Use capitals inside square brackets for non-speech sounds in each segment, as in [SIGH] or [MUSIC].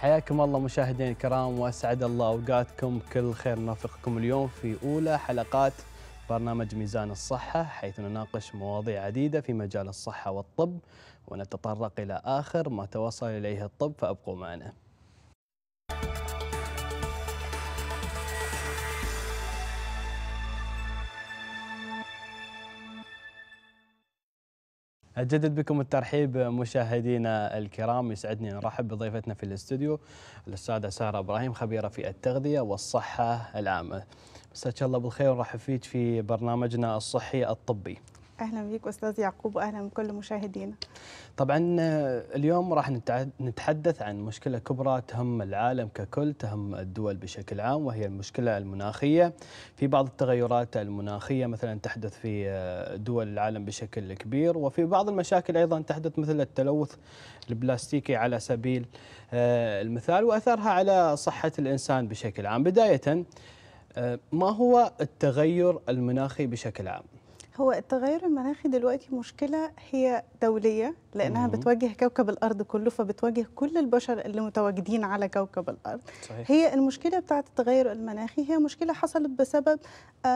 حياكم الله مشاهدينا الكرام واسعد الله اوقاتكم كل خير نوفقكم اليوم في اولى حلقات برنامج ميزان الصحة حيث نناقش مواضيع عديدة في مجال الصحة والطب ونتطرق إلى آخر ما توصل إليه الطب فأبقوا معنا أجدد بكم الترحيب مشاهدينا الكرام يسعدني أن أرحب بضيفتنا في الاستوديو الأستاذة سارة إبراهيم خبيرة في التغذية والصحة العامة مساك الله بالخير ونرحب فيك في برنامجنا الصحي الطبي اهلا بيك استاذ يعقوب واهلا بكل مشاهدينا طبعا آه، اليوم راح نتحدث عن مشكله كبرى تهم العالم ككل تهم الدول بشكل عام وهي المشكله المناخيه في بعض التغيرات المناخيه مثلا تحدث في آه، دول العالم بشكل كبير وفي بعض المشاكل ايضا تحدث مثل التلوث البلاستيكي على سبيل آه، المثال واثرها على صحه الانسان بشكل عام بدايه ما هو التغير المناخي بشكل عام هو التغير المناخي دلوقتي مشكلة هي دولية لأنها مم. بتواجه كوكب الأرض كله فبتواجه كل البشر اللي متواجدين على كوكب الأرض صحيح. هي المشكلة بتاعة التغير المناخي هي مشكلة حصلت بسبب آه،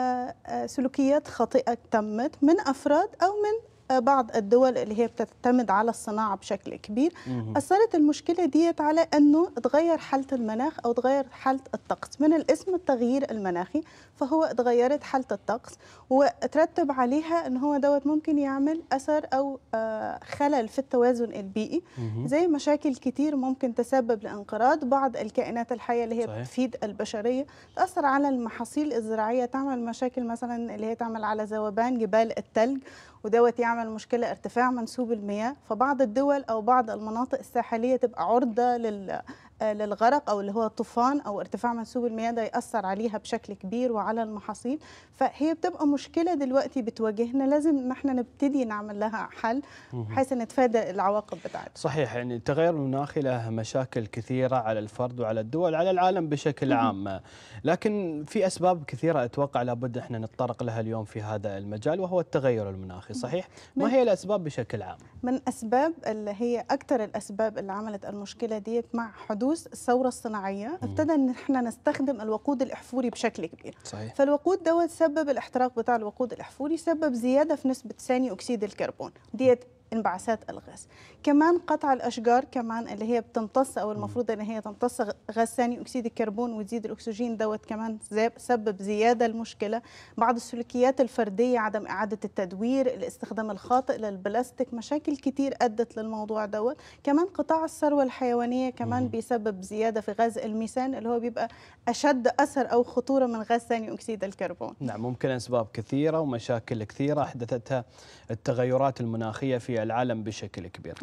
آه، سلوكيات خاطئة تمت من أفراد أو من بعض الدول اللي هي بتعتمد على الصناعه بشكل كبير اثرت المشكله ديت على انه تغير حاله المناخ او تغير حاله الطقس من الاسم التغيير المناخي فهو اتغيرت حاله الطقس وترتب عليها ان هو دوت ممكن يعمل اثر او آه، خلل في التوازن البيئي زي مشاكل كتير ممكن تسبب لانقراض بعض الكائنات الحيه اللي هي صحيح. بتفيد البشريه تاثر على المحاصيل الزراعيه تعمل مشاكل مثلا اللي هي تعمل على ذوبان جبال التلج ودوت يعمل مشكله ارتفاع منسوب المياه فبعض الدول او بعض المناطق الساحليه تبقى عرضه للغرق او اللي هو الطوفان او ارتفاع منسوب المياه ده ياثر عليها بشكل كبير وعلى المحاصيل فهي بتبقى مشكله دلوقتي بتواجهنا لازم ان احنا نبتدي نعمل لها حل بحيث نتفادى العواقب بتاعتها صحيح يعني التغير المناخي له مشاكل كثيره على الفرد وعلى الدول على العالم بشكل عام لكن في اسباب كثيره اتوقع لابد احنا نتطرق لها اليوم في هذا المجال وهو التغير المناخي صحيح ما هي الاسباب بشكل عام من اسباب اللي هي اكثر الاسباب اللي عملت المشكله ديت مع حدود بجوز الثوره الصناعيه ابتدى ان احنا نستخدم الوقود الاحفوري بشكل كبير صحيح. فالوقود دوت سبب الاحتراق بتاع الوقود الاحفوري سبب زياده في نسبه ثاني اكسيد الكربون ديت انبعاثات الغاز كمان قطع الاشجار كمان اللي هي بتمتص او المفروض ان هي تمتص غاز ثاني اكسيد الكربون وتزيد الاكسجين دوت كمان سبب زياده المشكله بعض السلوكيات الفرديه عدم اعاده التدوير الاستخدام الخاطئ للبلاستيك مشاكل كتير ادت للموضوع دوت كمان قطاع الثروه الحيوانيه كمان بيسبب زياده في غاز الميثان اللي هو بيبقى اشد اثر او خطوره من غاز ثاني اكسيد الكربون نعم ممكن اسباب كثيره ومشاكل كثيره احدثتها التغيرات المناخيه في العالم بشكل كبير.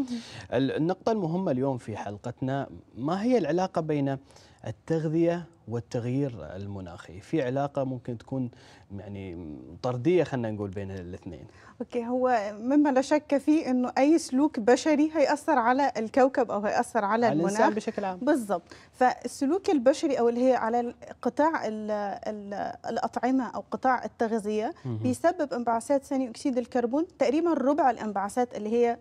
النقطة المهمة اليوم في حلقتنا ما هي العلاقة بين التغذية والتغيير المناخي في علاقة ممكن تكون يعني طردية خلينا نقول بين الاثنين أوكي هو مما لا شك فيه أنه أي سلوك بشري هيأثر على الكوكب أو هيأثر على, على المناخ الإنسان بشكل عام بالضبط فالسلوك البشري أو اللي هي على قطاع ال ال الأطعمة أو قطاع التغذية بيسبب انبعاثات ثاني أكسيد الكربون تقريبا ربع الانبعاثات اللي هي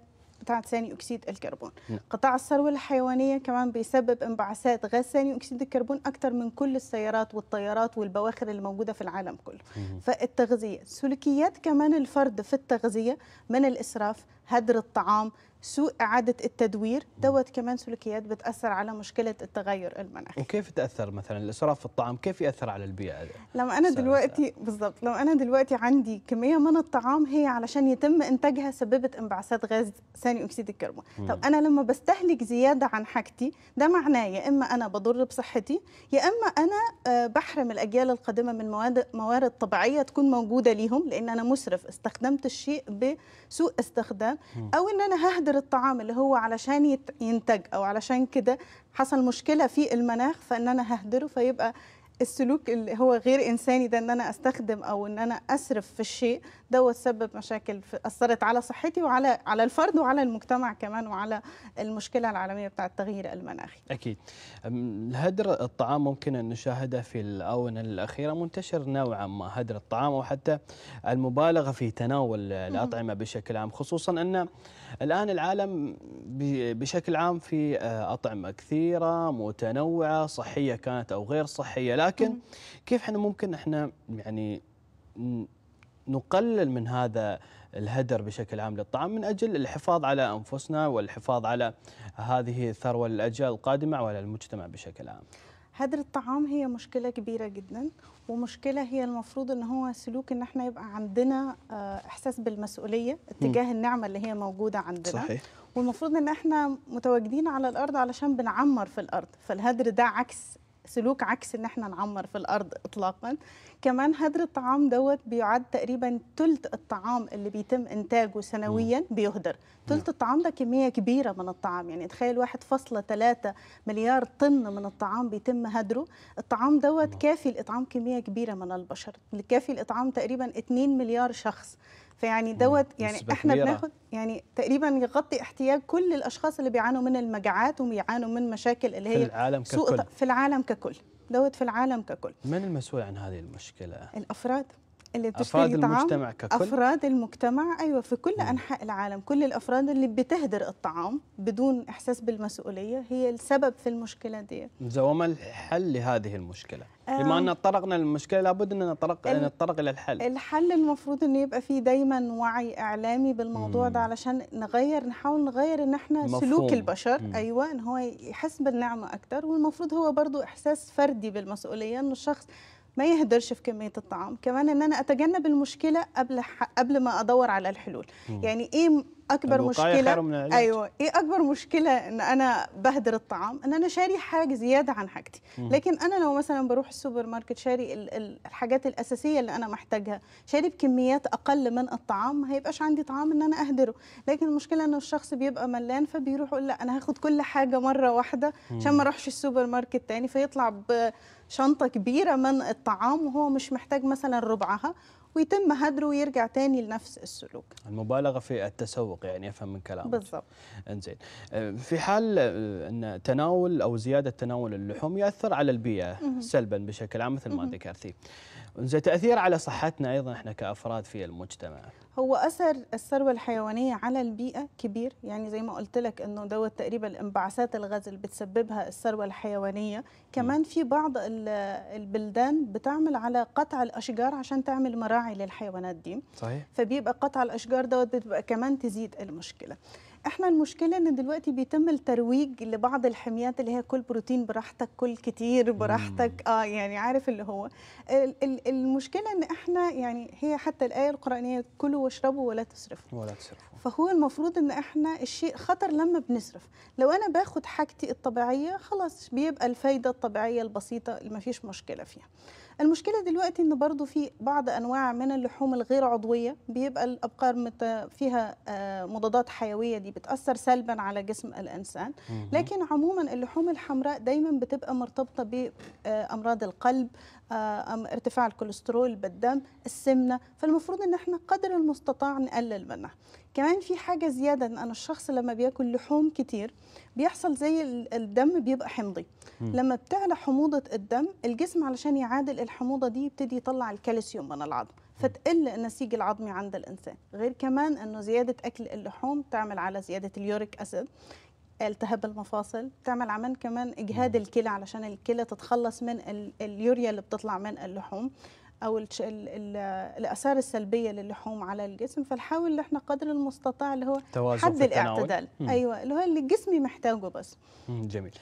قطاع ثاني اكسيد الكربون نعم. قطاع الثروه الحيوانيه كمان بيسبب انبعاثات غاز ثاني اكسيد الكربون اكثر من كل السيارات والطيارات والبواخر اللي موجوده في العالم كله فالتغذيه سلوكيات كمان الفرد في التغذيه من الاسراف هدر الطعام سوء إعادة التدوير دوت كمان سلوكيات بتأثر على مشكلة التغير المناخي وكيف تأثر مثلا الإسراف في الطعام كيف يأثر على البيئة لما أنا دلوقتي بالضبط لو أنا دلوقتي عندي كمية من الطعام هي علشان يتم إنتاجها سببت انبعاثات غاز ثاني أكسيد الكربون طب أنا لما بستهلك زيادة عن حاجتي ده معناه يا إما أنا بضر بصحتي يا إما أنا آه، بحرم الأجيال القادمة من مواد موارد طبيعية تكون موجودة ليهم لأن أنا مسرف استخدمت الشيء بسوء استخدام أو إن أنا ههدى مصادر الطعام اللي هو علشان ينتج او علشان كده حصل مشكله في المناخ فان انا ههدره فيبقى السلوك اللي هو غير انساني ده ان انا استخدم او ان انا اسرف في الشيء دوت سبب مشاكل اثرت على صحتي وعلى على الفرد وعلى المجتمع كمان وعلى المشكله العالميه بتاعت التغيير المناخي. اكيد. هدر الطعام ممكن ان نشاهده في الاونه الاخيره منتشر نوعا ما هدر الطعام او حتى المبالغه في تناول الاطعمه بشكل عام خصوصا ان الان العالم بشكل عام في آه، اطعمه كثيره متنوعه صحيه كانت او غير صحيه لكن كيف احنا ممكن احنا يعني نقلل من هذا الهدر بشكل عام للطعام من اجل الحفاظ على انفسنا والحفاظ على هذه الثروه للاجيال القادمه وعلى المجتمع بشكل عام. هدر الطعام هي مشكلة كبيرة جدا ومشكلة هي المفروض ان هو سلوك ان احنا يبقى عندنا آه، احساس بالمسؤولية اتجاه النعمة اللي هي موجودة عندنا صحيح. والمفروض ان احنا متواجدين على الارض علشان بنعمر في الارض فالهدر ده عكس سلوك عكس ان احنا نعمر في الارض اطلاقا كمان هدر الطعام دوت بيعد تقريبا ثلث الطعام اللي بيتم انتاجه سنويا بيهدر ثلث الطعام ده كميه كبيره من الطعام يعني تخيل 1.3 مليار طن من الطعام بيتم هدره الطعام دوت كافي لاطعام كميه كبيره من البشر كافي لاطعام تقريبا 2 مليار شخص فيعني دوت يعني احنا بناخد يعني تقريبا يغطي احتياج كل الاشخاص اللي بيعانوا من المجاعات وبيعانوا من مشاكل اللي هي في العالم ككل في العالم ككل دوت في العالم ككل من المسؤول عن هذه المشكلة؟ الأفراد اللي بتشتري افراد طعام المجتمع ككل افراد المجتمع ايوه في كل انحاء العالم كل الافراد اللي بتهدر الطعام بدون احساس بالمسؤوليه هي السبب في المشكله دي وما الحل لهذه المشكله بما ان طرقنا للمشكله لابد ان نتطرق نتطرق الى الحل الحل المفروض انه يبقى فيه دايما وعي اعلامي بالموضوع مم. ده علشان نغير نحاول نغير ان احنا مفهوم. سلوك البشر مم. ايوه ان هو يحس بالنعمه اكتر والمفروض هو برضو احساس فردي بالمسؤوليه انه الشخص ما يهدرش في كميه الطعام كمان ان انا اتجنب المشكله قبل قبل ما ادور على الحلول م. يعني ايه اكبر مشكله خير من ايوه ايه اكبر مشكله ان انا بهدر الطعام ان انا شاري حاجه زياده عن حاجتي لكن انا لو مثلا بروح السوبر ماركت شاري الحاجات الاساسيه اللي انا محتاجها شاري بكميات اقل من الطعام ما هيبقاش عندي طعام ان انا اهدره لكن المشكله ان الشخص بيبقى ملان فبيروح يقول لا انا هاخد كل حاجه مره واحده عشان ما اروحش السوبر ماركت تاني فيطلع ب شنطة كبيرة من الطعام وهو مش محتاج مثلا ربعها ويتم هدره ويرجع تاني لنفس السلوك المبالغه في التسوق يعني افهم من كلامك بالضبط انزين آه، في حال آه، ان تناول او زياده تناول اللحوم ياثر على البيئه سلبا بشكل عام مثل ما ذكرتي زي تاثير على صحتنا ايضا احنا كافراد في المجتمع هو اثر الثروه الحيوانيه على البيئه كبير يعني زي ما قلت لك انه دوت تقريبا انبعاثات الغاز اللي بتسببها الثروه الحيوانيه كمان في بعض البلدان بتعمل على قطع الاشجار عشان تعمل مراعي للحيوانات دي صحيح فبيبقى قطع الاشجار دوت بتبقى كمان تزيد المشكله احنا المشكله ان دلوقتي بيتم الترويج لبعض الحميات اللي هي كل بروتين براحتك كل كتير براحتك اه يعني عارف اللي هو المشكله ان احنا يعني هي حتى الايه القرانيه كلوا واشربوا ولا تسرفوا ولا تسرفوا فهو المفروض ان احنا الشيء خطر لما بنسرف لو انا باخد حاجتي الطبيعيه خلاص بيبقى الفايده الطبيعيه البسيطه اللي ما فيش مشكله فيها المشكله دلوقتي ان برضو في بعض انواع من اللحوم الغير عضويه بيبقى الابقار مت... فيها آه، مضادات حيويه دي بتاثر سلبا على جسم الانسان لكن عموما اللحوم الحمراء دايما بتبقى مرتبطه بامراض القلب آه، ارتفاع الكوليسترول بالدم السمنه فالمفروض ان احنا قدر المستطاع نقلل منها كمان في حاجه زياده ان الشخص لما بياكل لحوم كتير بيحصل زي الدم بيبقى حمضي م. لما بتعلى حموضه الدم الجسم علشان يعادل الحموضه دي يبتدي يطلع الكالسيوم من العظم فتقل النسيج العظمي عند الانسان غير كمان انه زياده اكل اللحوم تعمل على زياده اليوريك اسيد التهاب المفاصل بتعمل عمل كمان اجهاد الكلى علشان الكلى تتخلص من اليوريا اللي بتطلع من اللحوم او الـ الـ الاثار السلبيه للحوم على الجسم فنحاول ان احنا قدر المستطاع اللي هو حد الاعتدال مم. ايوه اللي هو اللي جسمي محتاجه بس مم. جميل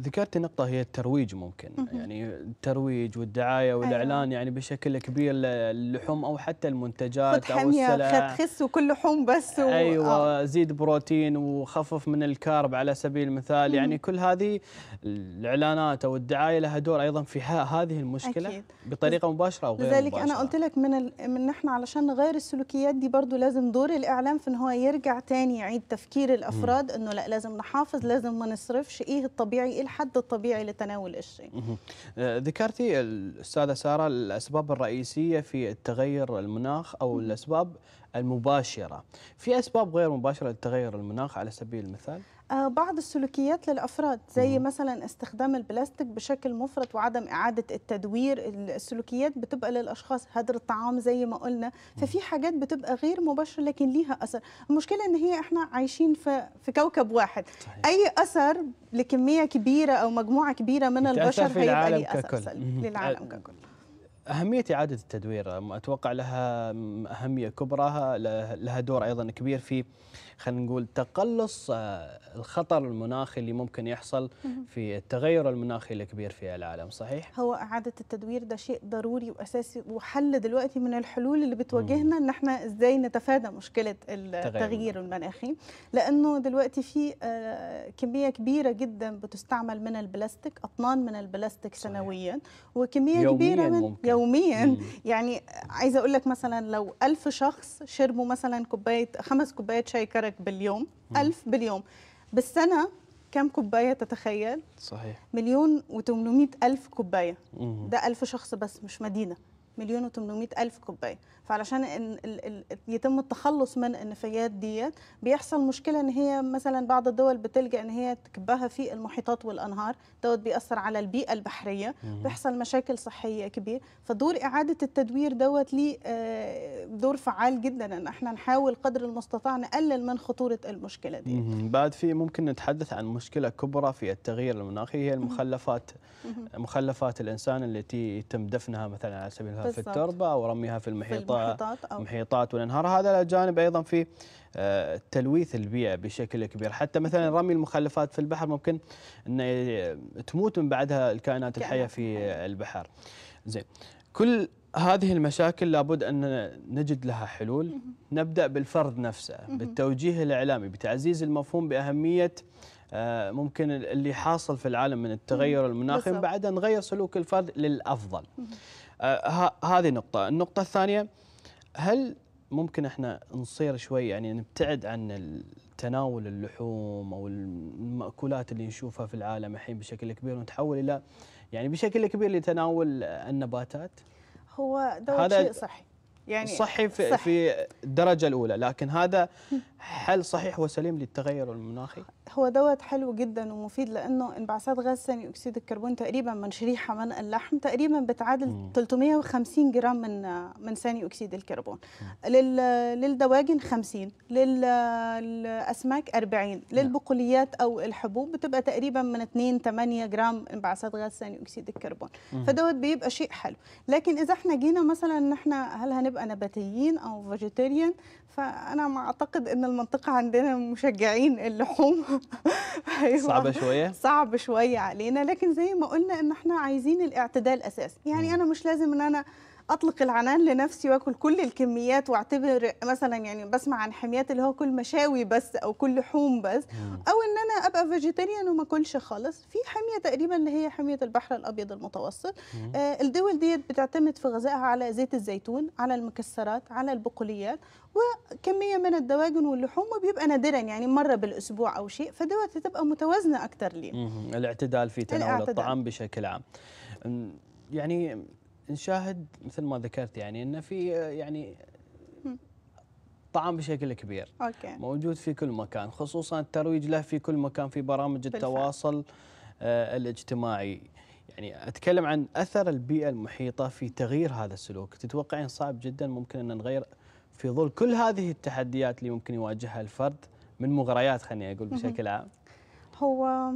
ذكرت نقطة هي الترويج ممكن يعني الترويج والدعاية أيوة. والإعلان أيوة. يعني بشكل كبير للحوم أو حتى المنتجات خد أو السلع خد خس وكل لحوم بس و... أيوة آه. زيد بروتين وخفف من الكارب على سبيل المثال يعني كل هذه الإعلانات أو الدعاية لها دور أيضا في هذه المشكلة أكيد. بطريقة مباشرة أو غير لذلك مباشرة لذلك أنا قلت لك من ال... من نحن علشان نغير السلوكيات دي برضو لازم دور الإعلام في إن هو يرجع تاني يعيد تفكير الأفراد إنه لا لازم نحافظ لازم ما نصرفش إيه الطبيعي إيه الحد الطبيعي لتناول الشيء آه، ذكرتي الأستاذة سارة الأسباب الرئيسية في التغير المناخ أو الأسباب المباشرة في أسباب غير مباشرة لتغير المناخ على سبيل المثال؟ آه، بعض السلوكيات للافراد زي مثلا استخدام البلاستيك بشكل مفرط وعدم اعاده التدوير السلوكيات بتبقى للاشخاص هدر الطعام زي ما قلنا ففي حاجات بتبقى غير مباشره لكن ليها اثر المشكله ان هي احنا عايشين في في كوكب واحد صحيح. اي اثر لكميه كبيره او مجموعه كبيره من البشر هيبقى ليه اثر سلبي للعالم ككل أهمية إعادة التدوير أتوقع لها أهمية كبرى لها دور أيضا كبير في خلينا نقول تقلص آه، الخطر المناخي اللي ممكن يحصل في التغير المناخي الكبير في العالم صحيح هو اعاده التدوير ده شيء ضروري واساسي وحل دلوقتي من الحلول اللي بتواجهنا ان احنا ازاي نتفادى مشكله التغيير المناخي لانه دلوقتي في آه، كميه كبيره جدا بتستعمل من البلاستيك اطنان من البلاستيك سنويا وكميه يومياً كبيره من ممكن. يوميا يعني عايزه اقول لك مثلا لو ألف شخص شربوا مثلا كوبايه خمس كوبايات شاي كرك متدرج باليوم ألف باليوم بالسنة كم كوباية تتخيل؟ صحيح مليون و ألف كوباية ده ألف شخص بس مش مدينة مليون و ألف كوباية فعلشان إن يتم التخلص من النفايات ديت بيحصل مشكله ان هي مثلا بعض الدول بتلجا ان هي تكبها في المحيطات والانهار دوت بيأثر على البيئه البحريه بيحصل مشاكل صحيه كبير فدور اعاده التدوير دوت ليه آه، دور فعال جدا ان احنا نحاول قدر المستطاع نقلل من خطوره المشكله دي بعد في ممكن نتحدث عن مشكله كبرى في التغيير المناخي هي المخلفات مخلفات الانسان التي يتم دفنها مثلا على سبيل المثال في التربه او رميها في المحيطات ومحيطات والانهار هذا له جانب ايضا في آه، تلويث البيئه بشكل كبير حتى مثلا رمي المخلفات في البحر ممكن ان تموت من بعدها الكائنات الحيه في البحر زين كل هذه المشاكل لابد ان نجد لها حلول نبدا بالفرد نفسه بالتوجيه الاعلامي بتعزيز المفهوم باهميه آه، ممكن اللي حاصل في العالم من التغير المناخي بعدها نغير سلوك الفرد للافضل آه، هذه نقطه النقطه الثانيه هل ممكن احنا نصير شوي يعني نبتعد عن تناول اللحوم او المأكولات اللي نشوفها في العالم الحين بشكل كبير ونتحول الى يعني بشكل كبير لتناول النباتات؟ هو دوت شيء صحي يعني صحي في, صحي. في الدرجه الاولى لكن هذا [LAUGHS] هل صحيح وسليم للتغير المناخي؟ هو دوت حلو جدا ومفيد لانه انبعاثات غاز ثاني اكسيد الكربون تقريبا من شريحه من اللحم تقريبا بتعادل مم. 350 جرام من من ثاني اكسيد الكربون لل... للدواجن 50 للاسماك 40 نعم. للبقوليات او الحبوب بتبقى تقريبا من 2 8 جرام انبعاثات غاز ثاني اكسيد الكربون م. فدوت بيبقى شيء حلو لكن اذا احنا جينا مثلا ان احنا هل هنبقى نباتيين او فيجيتيريان فانا ما اعتقد ان المنطقة عندنا مشجعين اللحوم [LAUGHS] أيوة. صعبة شوية صعب شوية علينا لكن زي ما قلنا إن إحنا عايزين الاعتدال أساسا يعني أنا مش لازم إن أنا اطلق العنان لنفسي واكل كل الكميات واعتبر مثلا يعني بسمع عن حميات اللي هو كل مشاوي بس او كل لحوم بس او ان انا ابقى فيجيتيريان وما اكلش خالص في حميه تقريبا اللي هي حميه البحر الابيض المتوسط آه الدول ديت بتعتمد في غذائها على زيت الزيتون على المكسرات على البقوليات وكميه من الدواجن واللحوم وبيبقى نادرا يعني مره بالاسبوع او شيء فدوت تبقى متوازنه اكثر ليه الاعتدال في تناول الطعام بشكل عام يعني نشاهد مثل ما ذكرت يعني انه في يعني طعام بشكل كبير أوكي. موجود في كل مكان خصوصا الترويج له في كل مكان في برامج التواصل بالفعل. آه الاجتماعي يعني اتكلم عن اثر البيئه المحيطه في تغيير هذا السلوك تتوقعين صعب جدا ممكن ان نغير في ظل كل هذه التحديات اللي ممكن يواجهها الفرد من مغريات خليني اقول بشكل عام هو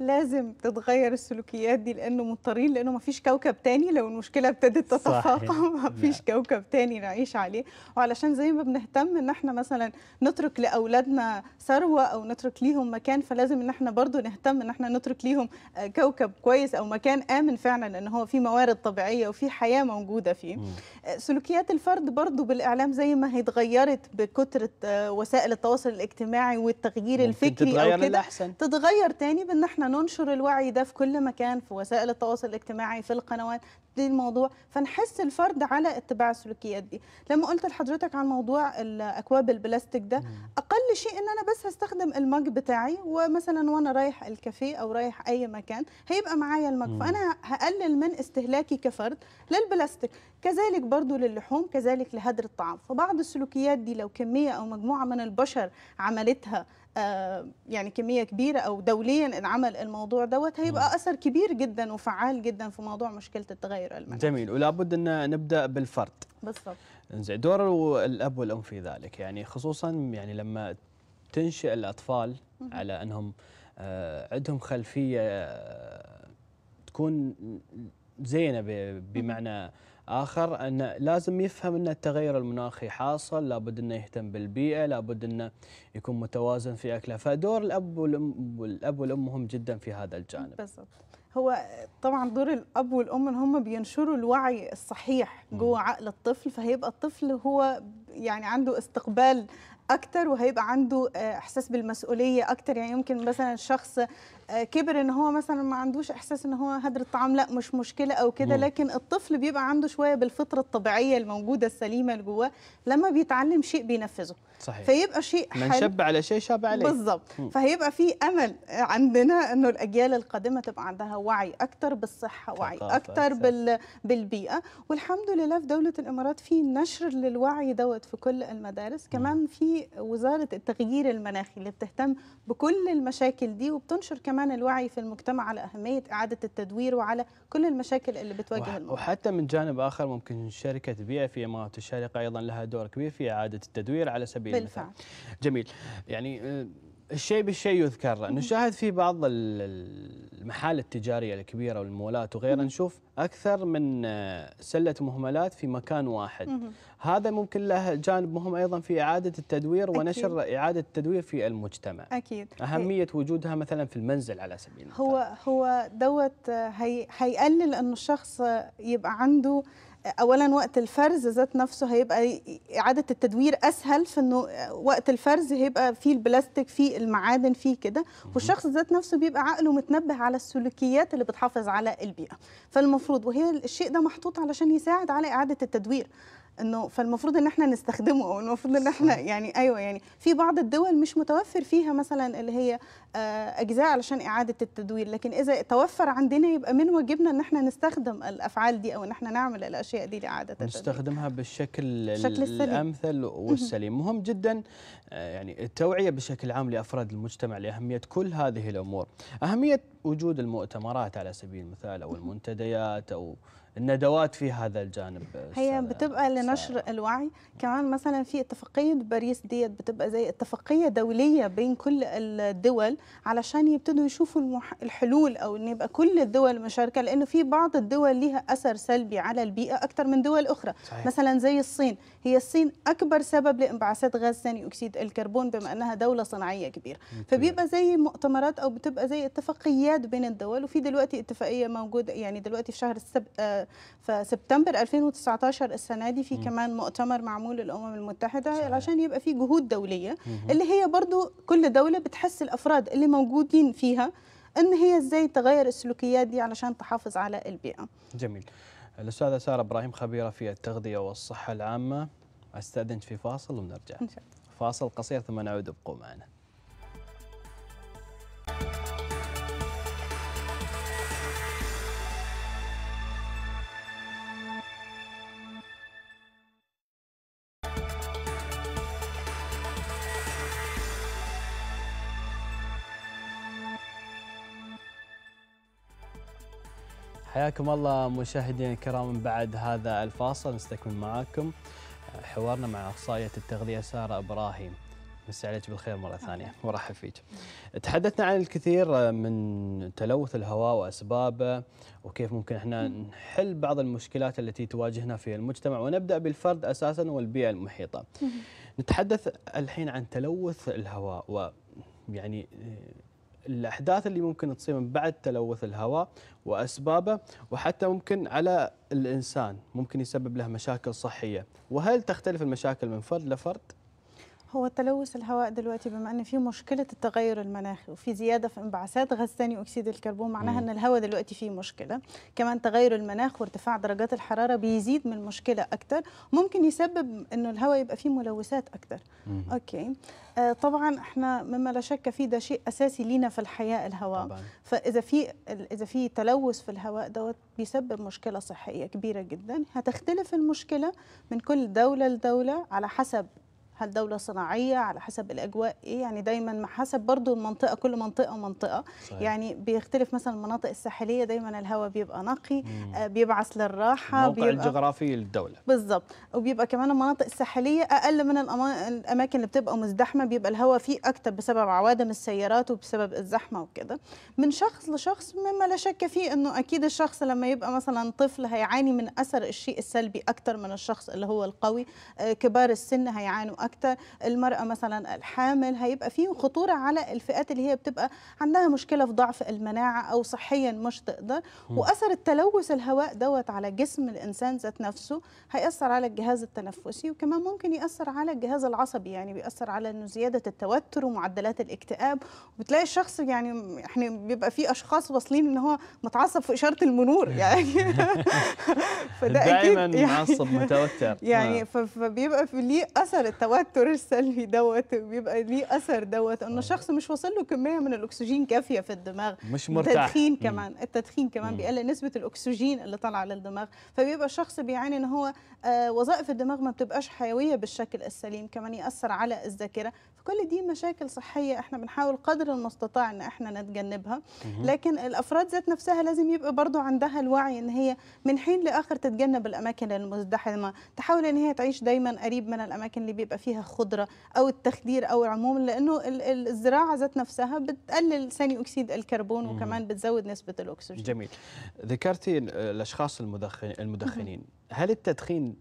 لازم تتغير السلوكيات دي لانه مضطرين لانه ما فيش كوكب تاني لو المشكله ابتدت تتفاقم [LAUGHS] ما فيش كوكب تاني نعيش عليه وعلشان زي ما بنهتم ان احنا مثلا نترك لاولادنا ثروه او نترك ليهم مكان فلازم ان احنا برضو نهتم ان احنا نترك ليهم آه، كوكب كويس او مكان امن فعلا لان هو فيه موارد طبيعيه وفي حياه موجوده فيه م. آه، سلوكيات الفرد برضو بالاعلام زي ما هي اتغيرت بكثره آه، وسائل التواصل الاجتماعي والتغيير الفكري او كده تتغير تاني بان احنا احنا ننشر الوعي ده في كل مكان في وسائل التواصل الاجتماعي في القنوات دي الموضوع فنحس الفرد على اتباع السلوكيات دي لما قلت لحضرتك عن موضوع الاكواب البلاستيك ده اقل شيء ان انا بس هستخدم المج بتاعي ومثلا وانا رايح الكافيه او رايح اي مكان هيبقى معايا المج فانا هقلل من استهلاكي كفرد للبلاستيك كذلك برضو للحوم كذلك لهدر الطعام فبعض السلوكيات دي لو كميه او مجموعه من البشر عملتها آه، يعني كميه كبيره او دوليا انعمل الموضوع دوت هيبقى اثر كبير جدا وفعال جدا في موضوع مشكله التغير المناخي. جميل ولا بد ان نبدا بالفرد. بالضبط. زين دور الاب والام في ذلك يعني خصوصا يعني لما تنشئ الاطفال على انهم آه، عندهم خلفيه آه، تكون زينه بمعنى اخر ان لازم يفهم ان التغير المناخي حاصل لابد انه يهتم بالبيئه لابد انه يكون متوازن في اكله فدور الاب والام والاب والام مهم جدا في هذا الجانب بالضبط هو طبعا دور الاب والام ان هم بينشروا الوعي الصحيح جوه عقل الطفل فهيبقى الطفل هو يعني عنده استقبال اكتر وهيبقى عنده آه، احساس بالمسؤوليه اكتر يعني يمكن مثلا شخص آه، كبر ان هو مثلا ما عندوش احساس ان هو هدر الطعام لا مش مشكله او كده لكن الطفل بيبقى عنده شويه بالفطره الطبيعيه الموجوده السليمه اللي جواه لما بيتعلم شيء بينفذه صحيح فيبقى شيء حلو من شب على شيء شاب عليه بالظبط فهيبقى في امل عندنا انه الاجيال القادمه تبقى عندها وعي اكثر بالصحه وعي اكثر بال... بالبيئه والحمد لله في دوله الامارات في نشر للوعي دوت في كل المدارس كمان في وزاره التغيير المناخي اللي بتهتم بكل المشاكل دي وبتنشر كمان الوعي في المجتمع على اهميه اعاده التدوير وعلى كل المشاكل اللي بتواجه وح... وحتى من جانب اخر ممكن شركه بيئه في امارات الشارقه ايضا لها دور كبير في اعاده التدوير على سبيل التعبير بالفعل مثلا. جميل يعني آه، الشيء بالشيء يذكر نشاهد في بعض المحال التجارية الكبيرة والمولات وغيرها نشوف أكثر من آه، سلة مهملات في مكان واحد هذا ممكن له جانب مهم أيضا في إعادة التدوير ونشر إعادة التدوير في المجتمع أكيد أهمية أكيد. وجودها مثلا في المنزل على سبيل المثال هو هو دوت آه، هي هيقلل أنه الشخص يبقى عنده اولا وقت الفرز ذات نفسه هيبقى اعاده التدوير اسهل في انه وقت الفرز هيبقى فيه البلاستيك فيه المعادن فيه كده والشخص ذات نفسه بيبقى عقله متنبه على السلوكيات اللي بتحافظ على البيئه فالمفروض وهي الشيء ده محطوط علشان يساعد على اعاده التدوير انه فالمفروض ان احنا نستخدمه او المفروض ان احنا يعني ايوه يعني في بعض الدول مش متوفر فيها مثلا اللي هي آه، اجزاء علشان اعاده التدوير لكن اذا توفر عندنا يبقى من واجبنا ان احنا نستخدم الافعال دي او ان احنا نعمل الاشياء دي لاعاده التدوير نستخدمها بالشكل الامثل والسليم مهم جدا آه، يعني التوعيه بشكل عام لافراد المجتمع لاهميه كل هذه الامور اهميه وجود المؤتمرات على سبيل المثال او المنتديات او الندوات في هذا الجانب آه، هي بتبقى لنشر سارة. الوعي كمان مثلا في اتفاقيه باريس ديت بتبقى زي اتفاقيه دوليه بين كل الدول علشان يبتدوا يشوفوا المح... الحلول او ان يبقى كل الدول مشاركه لانه في بعض الدول ليها اثر سلبي على البيئه اكثر من دول اخرى صحيح. مثلا زي الصين هي الصين اكبر سبب لانبعاثات غاز ثاني اكسيد الكربون بما انها دوله صناعيه كبيره فبيبقى زي مؤتمرات او بتبقى زي اتفاقيات بين الدول وفي دلوقتي اتفاقيه موجوده يعني دلوقتي في شهر السبت آه، فسبتمبر 2019 السنه دي في كمان مؤتمر معمول للامم المتحده صحيح. عشان يبقى في جهود دوليه اللي هي برضو كل دوله بتحس الافراد اللي موجودين فيها ان هي ازاي تغير السلوكيات دي علشان تحافظ على البيئه جميل الاستاذه ساره ابراهيم خبيره في التغذيه والصحه العامه استاذنك في فاصل ونرجع فاصل قصير ثم نعود ابقوا معنا حياكم الله مشاهدينا الكرام بعد هذا الفاصل نستكمل معاكم آه، حوارنا مع اخصائيه التغذيه ساره ابراهيم مسي عليك بالخير مره ثانيه وارحب فيك. تحدثنا عن الكثير آه، من تلوث الهواء واسبابه وكيف ممكن احنا نحل بعض المشكلات التي تواجهنا في المجتمع ونبدا بالفرد اساسا والبيئه المحيطه. نتحدث الحين عن تلوث الهواء ويعني آه، الأحداث اللي ممكن تصير من بعد تلوث الهواء وأسبابه وحتى ممكن على الإنسان ممكن يسبب له مشاكل صحية وهل تختلف المشاكل من فرد لفرد؟ هو تلوث الهواء دلوقتي بما ان في مشكله التغير المناخي وفي زياده في انبعاثات غاز ثاني اكسيد الكربون معناها ان الهواء دلوقتي فيه مشكله كمان تغير المناخ وارتفاع درجات الحراره بيزيد من المشكله اكتر ممكن يسبب انه الهواء يبقى فيه ملوثات اكتر مم. اوكي آه طبعا احنا مما لا شك فيه ده شيء اساسي لينا في الحياه الهواء طبعا. فاذا في اذا في تلوث في الهواء دوت بيسبب مشكله صحيه كبيره جدا هتختلف المشكله من كل دوله لدوله على حسب هل دولة صناعية على حسب الأجواء إيه يعني دايما ما حسب برضو المنطقة كل منطقة ومنطقة صحيح. يعني بيختلف مثلا المناطق الساحلية دايما الهواء بيبقى نقي مم. آه، بيبعث للراحة الموقع بيبقى الجغرافي للدولة بالظبط وبيبقى كمان المناطق الساحلية أقل من الأماكن اللي بتبقى مزدحمة بيبقى الهواء فيه أكتر بسبب عوادم السيارات وبسبب الزحمة وكده من شخص لشخص مما لا شك فيه أنه أكيد الشخص لما يبقى مثلا طفل هيعاني من أثر الشيء السلبي أكتر من الشخص اللي هو القوي آه، كبار السن هيعانوا أكتر وقت المرأة مثلا الحامل هيبقى فيه خطورة على الفئات اللي هي بتبقى عندها مشكلة في ضعف المناعة أو صحيا مش تقدر وأثر التلوث الهواء دوت على جسم الإنسان ذات نفسه هيأثر على الجهاز التنفسي وكمان ممكن يأثر على الجهاز العصبي يعني بيأثر على أنه زيادة التوتر ومعدلات الاكتئاب وبتلاقي الشخص يعني احنا بيبقى في أشخاص واصلين أن هو متعصب في إشارة المنور [LAUGHS] يعني فده أكيد دايما يعني معصب متوتر [LAUGHS] يعني آه. فبيبقى ليه أثر التوتر التوتر السلبي دوت بيبقى ليه اثر دوت ان الشخص آه. مش واصل له كميه من الاكسجين كافيه في الدماغ مش مرتاح التدخين كمان التدخين كمان بيقلل نسبه الاكسجين اللي طالعه للدماغ فبيبقى الشخص بيعاني ان هو آه، وظائف الدماغ ما بتبقاش حيويه بالشكل السليم كمان ياثر على الذاكره كل دي مشاكل صحيه احنا بنحاول قدر المستطاع ان احنا نتجنبها لكن الافراد ذات نفسها لازم يبقى برضو عندها الوعي ان هي من حين لاخر تتجنب الاماكن المزدحمه تحاول ان هي تعيش دايما قريب من الاماكن اللي بيبقى فيها خضره او التخدير او العموم لانه الزراعه ذات نفسها بتقلل ثاني اكسيد الكربون وكمان بتزود نسبه الاكسجين جميل ذكرتي الاشخاص المدخن المدخنين هل التدخين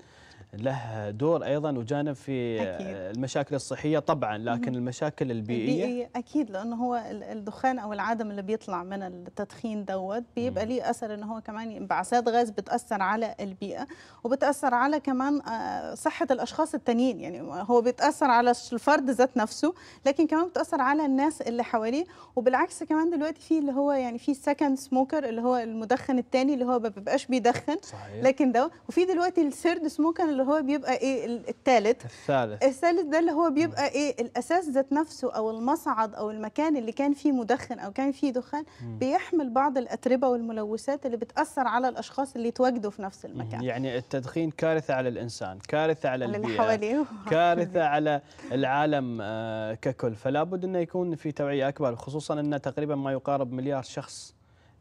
له دور ايضا وجانب في أكيد. المشاكل الصحيه طبعا لكن المشاكل البيئيه البيئيه اكيد لانه هو الدخان او العدم اللي بيطلع من التدخين دوت بيبقى ليه اثر ان هو كمان انبعاثات غاز بتاثر على البيئه وبتاثر على كمان آه، صحه الاشخاص التانيين يعني هو بيتاثر على الفرد ذات نفسه لكن كمان بتاثر على الناس اللي حواليه وبالعكس كمان دلوقتي في اللي هو يعني في سكند سموكر اللي هو المدخن الثاني اللي هو ما بيبقاش بيدخن صحيح. لكن ده وفي دلوقتي الثيرد سموكر اللي اللي هو بيبقى ايه الثالث الثالث الثالث ده اللي هو بيبقى ايه الاساس ذات نفسه او المصعد او المكان اللي كان فيه مدخن او كان فيه دخان م. بيحمل بعض الاتربه والملوثات اللي بتاثر على الاشخاص اللي تواجدوا في نفس المكان يعني التدخين كارثه على الانسان كارثه على, اللي البيئه حواليه كارثه [LAUGHS] على العالم آه، ككل فلا بد انه يكون في توعيه اكبر خصوصا ان تقريبا ما يقارب مليار شخص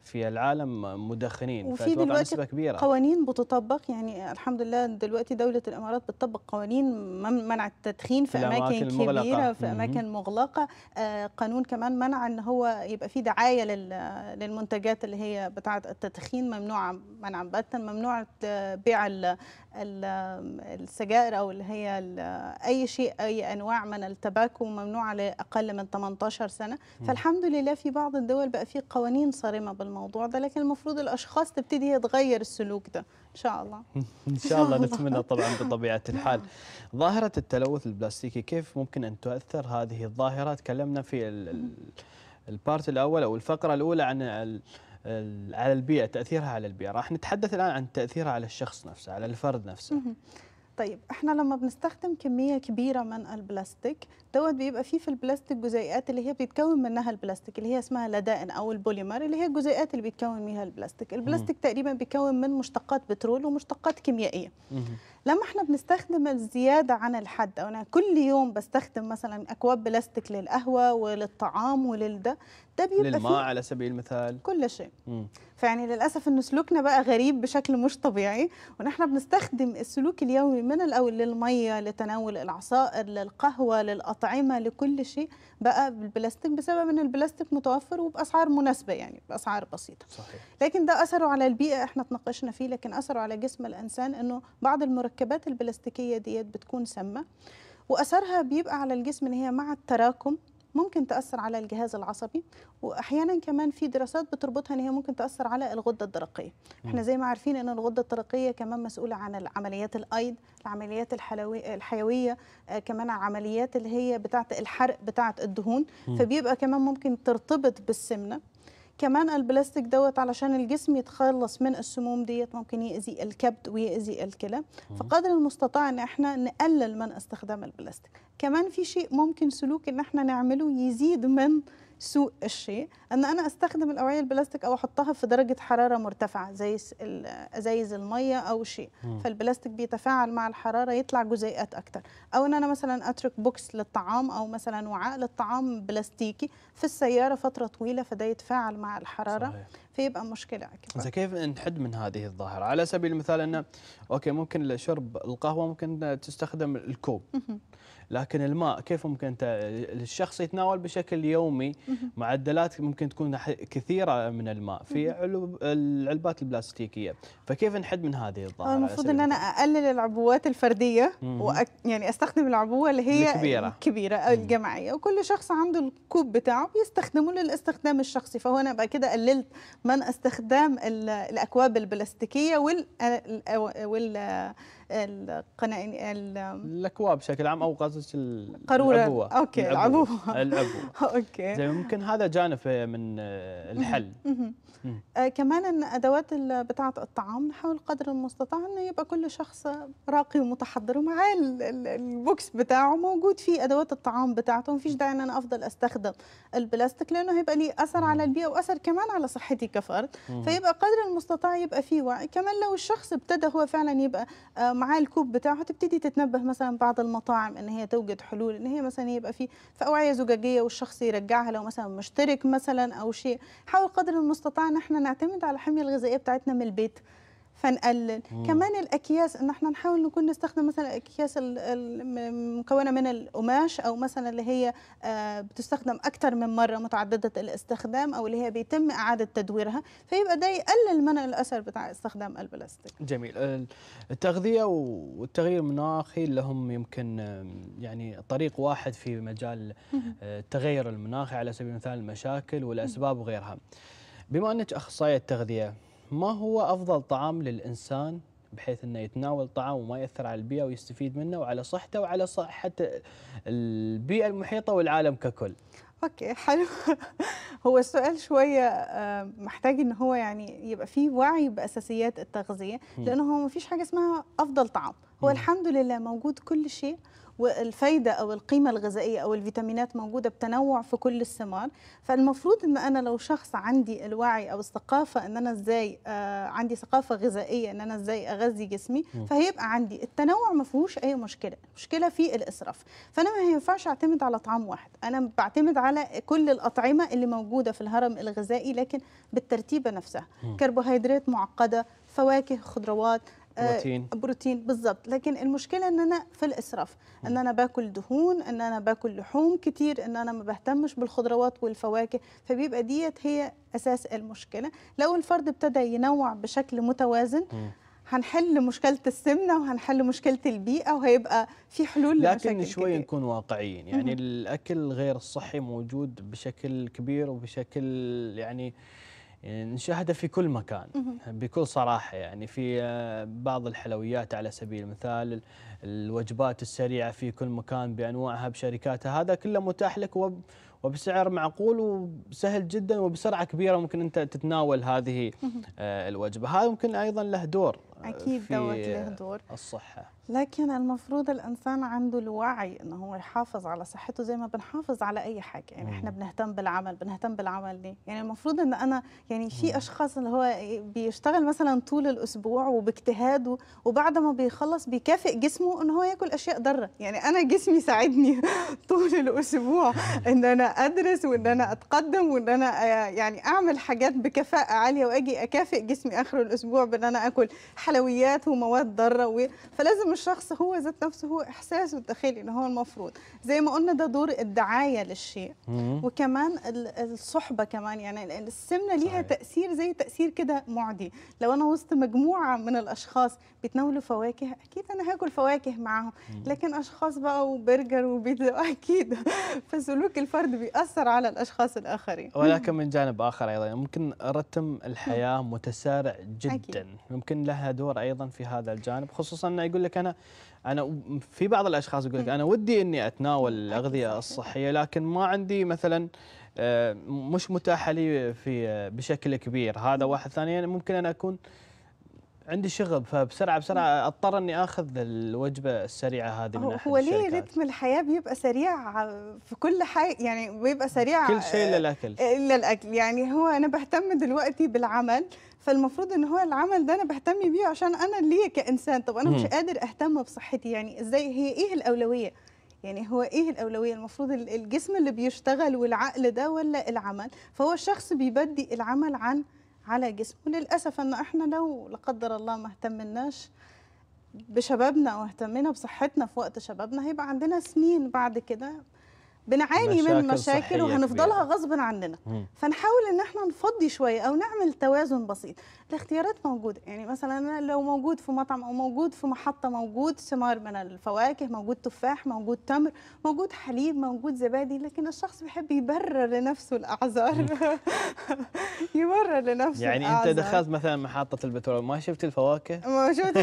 في العالم مدخنين وفي دلوقتي نسبة كبيرة. قوانين بتطبق يعني الحمد لله دلوقتي دولة الإمارات بتطبق قوانين منع التدخين في, في أماكن المغلقة. كبيرة في أماكن مغلقة آه، قانون كمان منع أن هو يبقى في دعاية للمنتجات اللي هي بتاعة التدخين ممنوع منعا باتا ممنوع بيع السجائر او اللي هي اي شيء اي انواع من التباكو ممنوعه لاقل من 18 سنه فالحمد لله في بعض الدول بقى في قوانين صارمه بالموضوع ده لكن المفروض الاشخاص تبتدي تغير السلوك ده ان شاء الله [LAUGHS] ان شاء الله [LAUGHS] نتمنى طبعا بطبيعه الحال ظاهره التلوث البلاستيكي كيف ممكن ان تؤثر هذه الظاهره تكلمنا في البارت الاول او الفقره الاولى عن على البيئة تأثيرها على البيئة راح نتحدث الآن عن تأثيرها على الشخص نفسه على الفرد نفسه طيب احنا لما بنستخدم كميه كبيره من البلاستيك دوت بيبقى فيه في البلاستيك جزيئات اللي هي بيتكون منها البلاستيك اللي هي اسمها لدائن او البوليمر اللي هي الجزيئات اللي بيتكون منها البلاستيك البلاستيك تقريبا بيتكون من مشتقات بترول ومشتقات كيميائيه لما احنا بنستخدم الزياده عن الحد او انا كل يوم بستخدم مثلا اكواب بلاستيك للقهوه وللطعام وللده ده بيبقى للماء على سبيل المثال كل شيء فيعني للاسف ان سلوكنا بقى غريب بشكل مش طبيعي ونحن بنستخدم السلوك اليومي من الاول للميه لتناول العصائر للقهوه للاطعمه لكل شيء بقى بالبلاستيك بسبب ان البلاستيك متوفر وباسعار مناسبه يعني باسعار بسيطه صحيح. لكن ده اثره على البيئه احنا اتناقشنا فيه لكن اثره على جسم الانسان انه بعض المركبات البلاستيكيه ديت بتكون سامه واثرها بيبقى على الجسم ان هي مع التراكم ممكن تأثر على الجهاز العصبي وأحيانا كمان في دراسات بتربطها أن هي ممكن تأثر على الغدة الدرقية احنا زي ما عارفين أن الغدة الدرقية كمان مسؤولة عن عمليات الأيض العمليات الحيوية آه كمان عمليات اللي هي بتاعة الحرق بتاعة الدهون فبيبقى كمان ممكن ترتبط بالسمنة كمان البلاستيك دوت علشان الجسم يتخلص من السموم ديت ممكن يأذي الكبد ويأذي الكلى فقدر المستطاع ان احنا نقلل من استخدام البلاستيك كمان في شيء ممكن سلوك ان احنا نعمله يزيد من سوء الشيء ان انا استخدم الاوعيه البلاستيك او احطها في درجه حراره مرتفعه زي ازايز الميه او شيء م. فالبلاستيك بيتفاعل مع الحراره يطلع جزيئات اكتر او ان انا مثلا اترك بوكس للطعام او مثلا وعاء للطعام بلاستيكي في السياره فتره طويله فده يتفاعل مع الحراره صحيح. فيبقى مشكله اكبر. كيف نحد من هذه الظاهره؟ على سبيل المثال انه اوكي ممكن شرب القهوه ممكن تستخدم الكوب. لكن الماء كيف ممكن انت الشخص يتناول بشكل يومي معدلات ممكن تكون كثيره من الماء في العلبات البلاستيكيه فكيف نحد من هذه الظاهره المفروض ان انا اقلل العبوات الفرديه وأك... يعني استخدم العبوه اللي هي الكبيره الكبيره او الجماعيه وكل شخص عنده الكوب بتاعه بيستخدمه للاستخدام الشخصي فهو انا بقى كده قللت من استخدام الاكواب البلاستيكيه وال وال القنائن الاكواب بشكل عام او قصدك القاروره العبوه اوكي العبوه العبوه [LAUGHS] [LAUGHS] اوكي زين ممكن هذا جانب من آه، الحل آه كمان ادوات بتاعه الطعام نحاول قدر المستطاع ان يبقى كل شخص راقي ومتحضر ومعاه البوكس بتاعه موجود فيه ادوات الطعام بتاعته مفيش داعي ان انا افضل استخدم البلاستيك لانه هيبقى ليه اثر على البيئه واثر كمان على صحتي كفرد فيبقى قدر المستطاع يبقى فيه وعي كمان لو الشخص ابتدى هو فعلا يبقى آه معاه الكوب بتاعه تبتدي تتنبه مثلا بعض المطاعم ان هي توجد حلول ان هي مثلا يبقى فيه في اوعيه زجاجيه والشخص يرجعها لو مثلا مشترك مثلا او شيء حاول قدر المستطاع ان احنا نعتمد على الحميه الغذائيه بتاعتنا من البيت فنقلل مم. كمان الاكياس ان احنا نحاول نكون نستخدم مثلا الاكياس المكونه من القماش او مثلا اللي هي آه، بتستخدم اكثر من مره متعدده الاستخدام او اللي هي بيتم اعاده تدويرها فيبقى ده يقلل من الاثر بتاع استخدام البلاستيك جميل التغذيه والتغيير المناخي لهم يمكن يعني طريق واحد في مجال التغير آه، المناخي على سبيل المثال المشاكل والاسباب وغيرها بما أنك أخصائية تغذية ما هو أفضل طعام للإنسان بحيث أنه يتناول طعام وما يأثر على البيئة ويستفيد منه وعلى صحته وعلى صحة البيئة المحيطة والعالم ككل اوكي حلو [LAUGHS] هو السؤال شويه آه، محتاج ان هو يعني يبقى فيه وعي باساسيات التغذيه لانه هو ما فيش حاجه اسمها افضل طعام هو الحمد لله موجود كل شيء والفايدة أو القيمة الغذائية أو الفيتامينات موجودة بتنوع في كل الثمار فالمفروض أن أنا لو شخص عندي الوعي أو الثقافة أن أنا إزاي آه، عندي ثقافة غذائية أن أنا إزاي أغذي جسمي فهيبقى عندي التنوع ما فيهوش أي مشكلة المشكلة في الإسراف فأنا ما ينفعش أعتمد على طعام واحد أنا بعتمد على كل الأطعمة اللي موجودة في الهرم الغذائي لكن بالترتيبة نفسها كربوهيدرات معقدة فواكه خضروات آه، بروتين بروتين بالظبط لكن المشكله ان انا في الاسراف ان انا باكل دهون ان انا باكل لحوم كتير ان انا ما بهتمش بالخضروات والفواكه فبيبقى ديت هي اساس المشكله لو الفرد ابتدى ينوع بشكل متوازن هنحل مشكله السمنه وهنحل مشكله البيئه وهيبقى في حلول لكن شوي نكون واقعيين يعني الاكل غير الصحي موجود بشكل كبير وبشكل يعني آه يعني نشاهده في كل مكان بكل صراحه يعني في آه، بعض الحلويات على سبيل المثال الوجبات السريعه في كل مكان بانواعها بشركاتها هذا كله متاح لك وبسعر معقول وسهل جدا وبسرعه كبيره ممكن انت تتناول هذه آه، الوجبه هذا ممكن ايضا له دور آه، اكيد دوت له دور الصحه لكن المفروض الانسان عنده الوعي انه هو يحافظ على صحته زي ما بنحافظ على اي حاجه يعني احنا بنهتم بالعمل بنهتم بالعمل ليه يعني المفروض ان انا يعني في اشخاص اللي هو بيشتغل مثلا طول الاسبوع وباجتهاد وبعد ما بيخلص بيكافئ جسمه ان هو ياكل اشياء ضاره يعني انا جسمي ساعدني [LAUGHS] طول الاسبوع ان انا ادرس وان انا اتقدم وان انا يعني اعمل حاجات بكفاءه عاليه واجي اكافئ جسمي اخر الاسبوع بان انا اكل حلويات ومواد ضاره فلازم الشخص هو ذات نفسه هو احساسه الداخلي اللي هو المفروض زي ما قلنا ده دور الدعايه للشيء مم. وكمان الصحبه كمان يعني السمنه ليها تاثير زي تاثير كده معدي لو انا وسط مجموعه من الاشخاص بيتناولوا فواكه اكيد انا هاكل فواكه معاهم لكن اشخاص بقى وبرجر وبيتزا [LAUGHS] اكيد فسلوك الفرد بيأثر على الاشخاص الاخرين ولكن من [LAUGHS] جانب اخر ايضا ممكن رتم الحياه متسارع جدا أكيد. ممكن لها دور ايضا في هذا الجانب خصوصا انه يقول لك انا انا في بعض الاشخاص يقول لك انا ودي اني اتناول الاغذيه الصحيه لكن ما عندي مثلا آه، مش متاحه لي في آه، بشكل كبير هذا واحد ثاني ممكن انا اكون عندي شغل فبسرعه بسرعه اضطر اني اخذ الوجبه السريعه هذه من هو ليه رتم الحياه بيبقى سريع في كل حاجه يعني بيبقى سريع كل شيء الا الاكل الا الاكل يعني هو انا بهتم دلوقتي بالعمل فالمفروض ان هو العمل ده انا بهتم بيه عشان انا ليا كانسان طب انا مش قادر اهتم بصحتي يعني ازاي هي ايه الاولويه يعني هو ايه الاولويه المفروض الجسم اللي بيشتغل والعقل ده ولا العمل فهو الشخص بيبدي العمل عن على جسمه للأسف أن إحنا لو لا قدر الله ما اهتمناش بشبابنا واهتمينا بصحتنا في وقت شبابنا هيبقى عندنا سنين بعد كده بنعاني من مشاكل وهنفضلها غصب عننا مم. فنحاول ان احنا نفضي شويه او نعمل توازن بسيط الاختيارات موجوده يعني مثلا انا لو موجود في مطعم او موجود في محطه موجود ثمار من الفواكه موجود تفاح موجود تمر موجود حليب موجود زبادي لكن الشخص بيحب يبرر لنفسه الاعذار [LAUGHS] يبرر لنفسه يعني الأعزار. انت دخلت مثلا محطه البترول ما شفت الفواكه [LAUGHS] ما شفت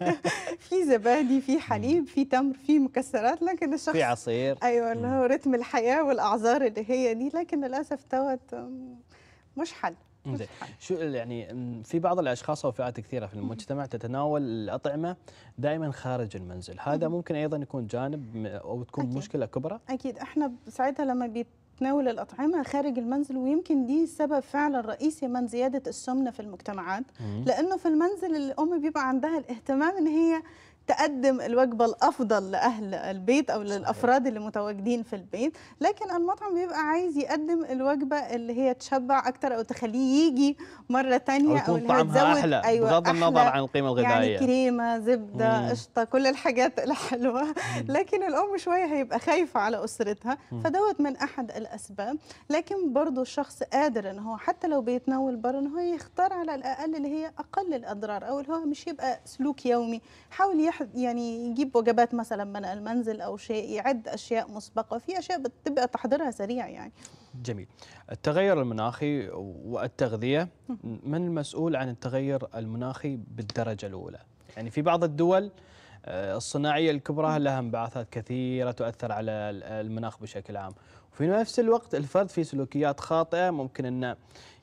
[LAUGHS] في زبادي في حليب في تمر في مكسرات لكن الشخص في عصير ايوه اللي هو رتم الحياه والاعذار اللي هي دي لكن للاسف توت مش حل زين شو يعني في بعض الاشخاص او فئات كثيره في المجتمع تتناول الاطعمه دائما خارج المنزل، هذا ممكن ايضا يكون جانب او تكون أكيد. مشكله كبرى؟ اكيد احنا ساعتها لما بيتناول الاطعمه خارج المنزل ويمكن دي السبب فعلا الرئيسي من زياده السمنه في المجتمعات، لانه في المنزل الام بيبقى عندها الاهتمام ان هي تقدم الوجبة الأفضل لأهل البيت أو للأفراد اللي متواجدين في البيت لكن المطعم بيبقى عايز يقدم الوجبة اللي هي تشبع أكتر أو تخليه يجي مرة تانية أو, أو اللي أحلى أيوة بغض النظر عن القيمة يعني الغذائية يعني كريمة زبدة قشطة كل الحاجات الحلوة لكن الأم شوية هيبقى خايفة على أسرتها فدوت من أحد الأسباب لكن برضو الشخص قادر أن هو حتى لو بيتناول بره أن هو يختار على الأقل اللي هي أقل الأضرار أو اللي هو مش يبقى سلوك يومي حاول يفتح يعني يجيب وجبات مثلا من المنزل او شيء يعد اشياء مسبقه في اشياء بتبقى تحضيرها سريع يعني جميل التغير المناخي والتغذيه من المسؤول عن التغير المناخي بالدرجه الاولى يعني في بعض الدول آه، الصناعيه الكبرى لها انبعاثات كثيره تؤثر على المناخ بشكل عام وفي نفس الوقت الفرد في سلوكيات خاطئه ممكن انه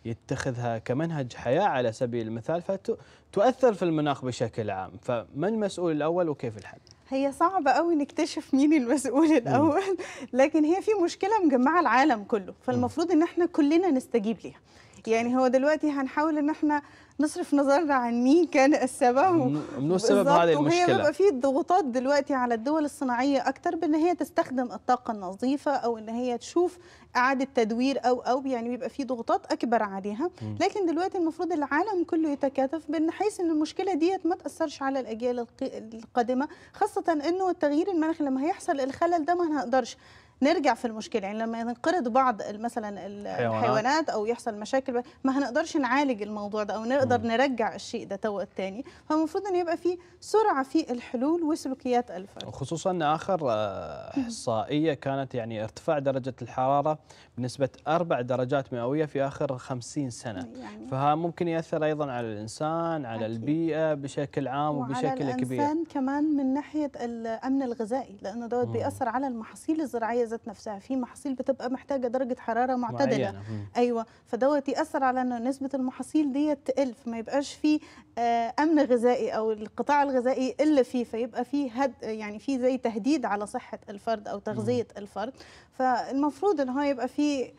يتخذها كمنهج حياة على سبيل المثال فتؤثر في المناخ بشكل عام فمن المسؤول الأول وكيف الحل؟ هي صعبة قوي نكتشف مين المسؤول الأول لكن هي في مشكلة مجمعة العالم كله فالمفروض إن احنا كلنا نستجيب ليها يعني هو دلوقتي هنحاول إن احنا نصرف نظرنا عن مين كان السبب منو السبب هذه المشكله وهي بيبقى في ضغوطات دلوقتي على الدول الصناعيه اكتر بان هي تستخدم الطاقه النظيفه او ان هي تشوف اعاده تدوير او او يعني بيبقى في ضغوطات اكبر عليها م. لكن دلوقتي المفروض العالم كله يتكاتف بان حيث ان المشكله ديت ما تاثرش على الاجيال القادمه خاصه انه التغيير المناخي لما هيحصل الخلل ده ما هنقدرش نرجع في المشكله يعني لما ينقرض بعض مثلا الحيوانات او يحصل مشاكل ما هنقدرش نعالج الموضوع ده او نقدر نرجع الشيء ده تو الثاني فالمفروض ان يبقى في سرعه في الحلول وسلوكيات الفرد وخصوصا اخر آه، احصائيه كانت يعني ارتفاع درجه الحراره بنسبه أربع درجات مئويه في اخر 50 سنه يعني فها ممكن ياثر ايضا على الانسان على أكيد. البيئه بشكل عام وبشكل كبير الانسان كمان من ناحيه الامن الغذائي لانه دوت بياثر على المحاصيل الزراعيه ذات نفسها في محاصيل بتبقى محتاجه درجه حراره معتدله معينة. ايوه فدوت ياثر على ان نسبه المحاصيل دي تقل فما يبقاش في آه، امن غذائي او القطاع الغذائي يقل فيه فيبقى في هد يعني في زي تهديد على صحه الفرد او تغذيه الفرد فالمفروض ان هو يبقى في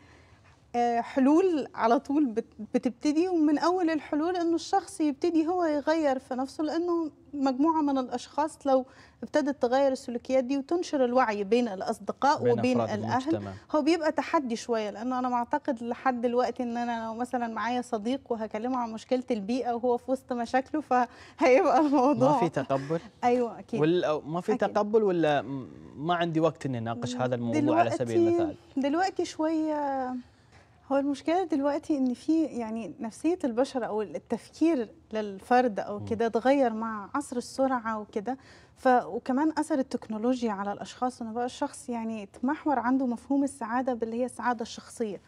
آه، حلول على طول بتبتدي ومن اول الحلول انه الشخص يبتدي هو يغير في نفسه لانه مجموعه من الاشخاص لو ابتدت تغير السلوكيات دي وتنشر الوعي بين الاصدقاء بين وبين الاهل المجتمع. هو بيبقى تحدي شويه لانه انا معتقد لحد دلوقتي ان انا لو مثلا معايا صديق وهكلمه عن مشكله البيئه وهو في وسط مشاكله فهيبقى الموضوع ما في تقبل [LAUGHS] ايوه اكيد ولا ما في أكيد. تقبل ولا ما عندي وقت اني اناقش هذا الموضوع على سبيل المثال دلوقتي شويه هو المشكلة دلوقتي إن في يعني نفسية البشر أو التفكير للفرد أو كده اتغير مع عصر السرعة وكده ف وكمان أثر التكنولوجيا على الأشخاص إنه بقى الشخص يعني اتمحور عنده مفهوم السعادة باللي هي السعادة الشخصية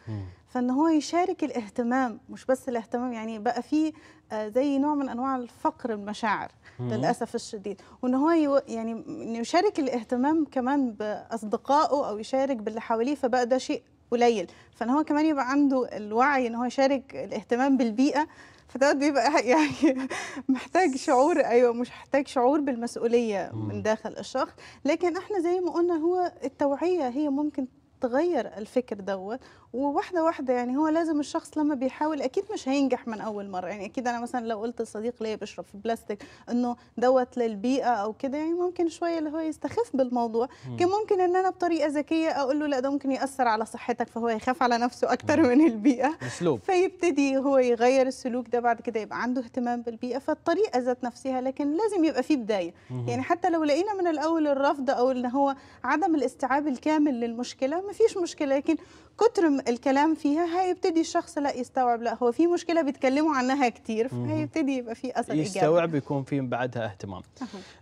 فإن هو يشارك الاهتمام مش بس الاهتمام يعني بقى في آه، زي نوع من أنواع الفقر المشاعر للأسف الشديد وإن هو يعني إنه يشارك الاهتمام كمان بأصدقائه أو يشارك باللي حواليه فبقى ده شيء قليل فان هو كمان يبقى عنده الوعي ان هو يشارك الاهتمام بالبيئه فده بيبقى [LAUGHS] يعني محتاج شعور ايوه مش محتاج شعور بالمسؤوليه من داخل الشخص لكن احنا زي ما قلنا هو التوعيه هي ممكن تغير الفكر دوت وواحده واحده يعني هو لازم الشخص لما بيحاول اكيد مش هينجح من اول مره يعني اكيد انا مثلا لو قلت لصديق ليا بشرب في بلاستيك انه دوت للبيئه او كده يعني ممكن شويه اللي هو يستخف بالموضوع كان ممكن ان انا بطريقه ذكيه اقول له لا ده ممكن ياثر على صحتك فهو يخاف على نفسه اكتر من البيئه اسلوب فيبتدي هو يغير السلوك ده بعد كده يبقى عنده اهتمام بالبيئه فالطريقه ذات نفسها لكن لازم يبقى في بدايه مم. يعني حتى لو لقينا من الاول الرفض او ان هو عدم الاستيعاب الكامل للمشكله مفيش مشكله لكن كتر الكلام فيها هيبتدي الشخص لا يستوعب لا هو في مشكله بيتكلموا عنها كتير فهيبتدي يبقى في اثر ايجابي يستوعب يكون في بعدها اهتمام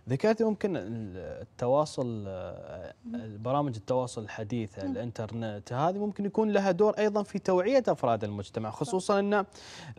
ذكرت ممكن التواصل آه، برامج التواصل الحديثه الانترنت هذه ممكن يكون لها دور ايضا في توعيه افراد المجتمع خصوصا ان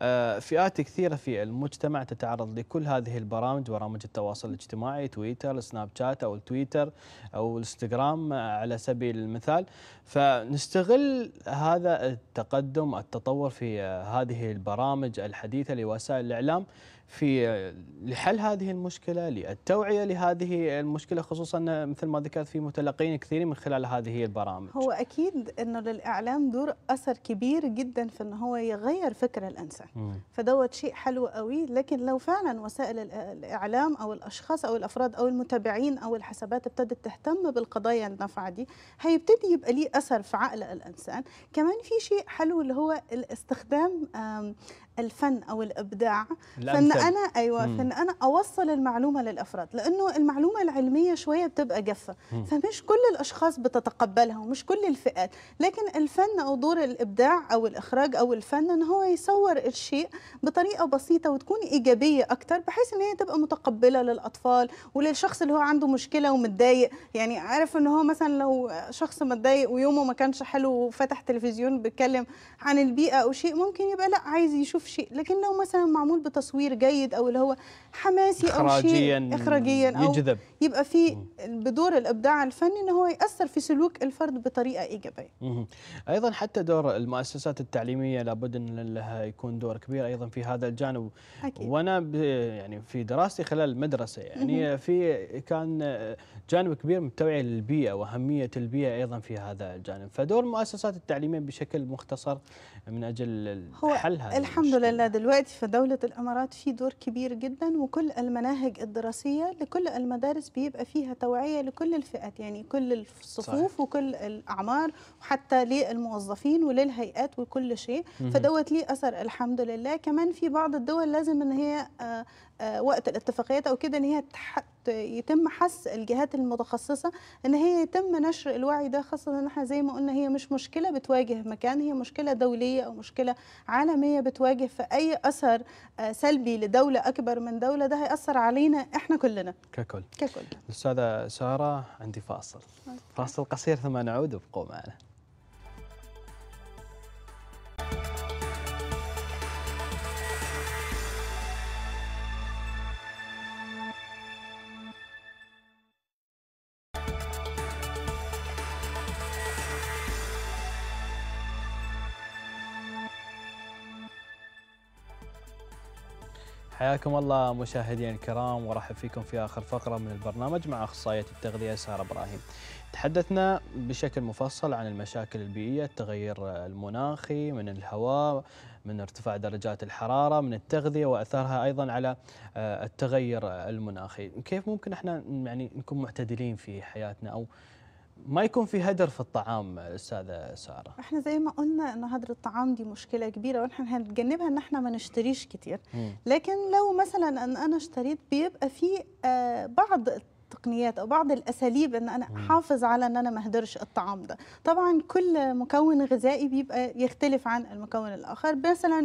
آه، فئات كثيره في المجتمع تتعرض لكل هذه البرامج برامج التواصل الاجتماعي تويتر سناب شات او التويتر او الانستغرام آه، على سبيل المثال فنستغل هذا التقدم التطور في هذه البرامج الحديثة لوسائل الإعلام في لحل هذه المشكله للتوعيه لهذه المشكله خصوصا مثل ما ذكرت في متلقين كثيرين من خلال هذه البرامج هو اكيد انه للاعلام دور اثر كبير جدا في ان هو يغير فكر الانسان فدوت شيء حلو قوي لكن لو فعلا وسائل الاعلام او الاشخاص او الافراد او المتابعين او الحسابات ابتدت تهتم بالقضايا النافعه دي هيبتدي يبقى ليه اثر في عقل الانسان كمان في شيء حلو اللي هو الاستخدام الفن او الابداع فان انا ايوه مم. فان انا اوصل المعلومه للافراد لانه المعلومه العلميه شويه بتبقى جافه فمش كل الاشخاص بتتقبلها ومش كل الفئات لكن الفن او دور الابداع او الاخراج او الفن ان هو يصور الشيء بطريقه بسيطه وتكون ايجابيه اكتر بحيث ان هي تبقى متقبله للاطفال وللشخص اللي هو عنده مشكله ومتضايق يعني عارف ان هو مثلا لو شخص متضايق ويومه ما كانش حلو وفتح تلفزيون بيتكلم عن البيئه او شيء ممكن يبقى لا عايز يشوف يضيف شيء لكن لو مثلا معمول بتصوير جيد او اللي هو حماسي او شيء اخراجيا او يجذب. يبقى في بدور الابداع الفني ان هو ياثر في سلوك الفرد بطريقه ايجابيه ايضا حتى دور المؤسسات التعليميه لابد ان لها يكون دور كبير ايضا في هذا الجانب أكيد. وانا يعني في دراستي خلال المدرسه يعني في كان جانب كبير من التوعيه للبيئه واهميه البيئه ايضا في هذا الجانب فدور المؤسسات التعليميه بشكل مختصر من اجل حل هذا الحمد الحمد لله دلوقتي في دولة الإمارات في دور كبير جدا وكل المناهج الدراسية لكل المدارس بيبقى فيها توعية لكل الفئات يعني كل الصفوف صحيح. وكل الأعمار وحتى للموظفين وللهيئات وكل شيء فدوت ليه أثر الحمد لله كمان في بعض الدول لازم إن هي آه، آه، وقت الاتفاقيات او كده ان هي يتم حث الجهات المتخصصه ان هي يتم نشر الوعي ده خاصه ان احنا زي ما قلنا هي مش مشكله بتواجه مكان هي مشكله دوليه او مشكله عالميه بتواجه فاي اثر آه، سلبي لدوله اكبر من دوله ده هياثر علينا احنا كلنا ككل ككل استاذه ساره عندي فاصل فاصل قصير ثم نعود وابقوا معنا حياكم الله مشاهدينا الكرام وارحب فيكم في اخر فقره من البرنامج مع اخصائيه التغذيه ساره ابراهيم. تحدثنا بشكل مفصل عن المشاكل البيئيه، التغير المناخي، من الهواء، من ارتفاع درجات الحراره، من التغذيه واثرها ايضا على آه، التغير المناخي، كيف ممكن احنا يعني نكون معتدلين في حياتنا او ما يكون في هدر في الطعام استاذه ساره احنا زي ما قلنا ان هدر الطعام دي مشكله كبيره ونحن هنتجنبها ان احنا ما نشتريش كتير لكن لو مثلا ان انا اشتريت بيبقى في آه، بعض التقنيات او بعض الاساليب ان انا احافظ على ان انا ما اهدرش الطعام ده طبعا كل مكون غذائي بيبقى يختلف عن المكون الاخر مثلا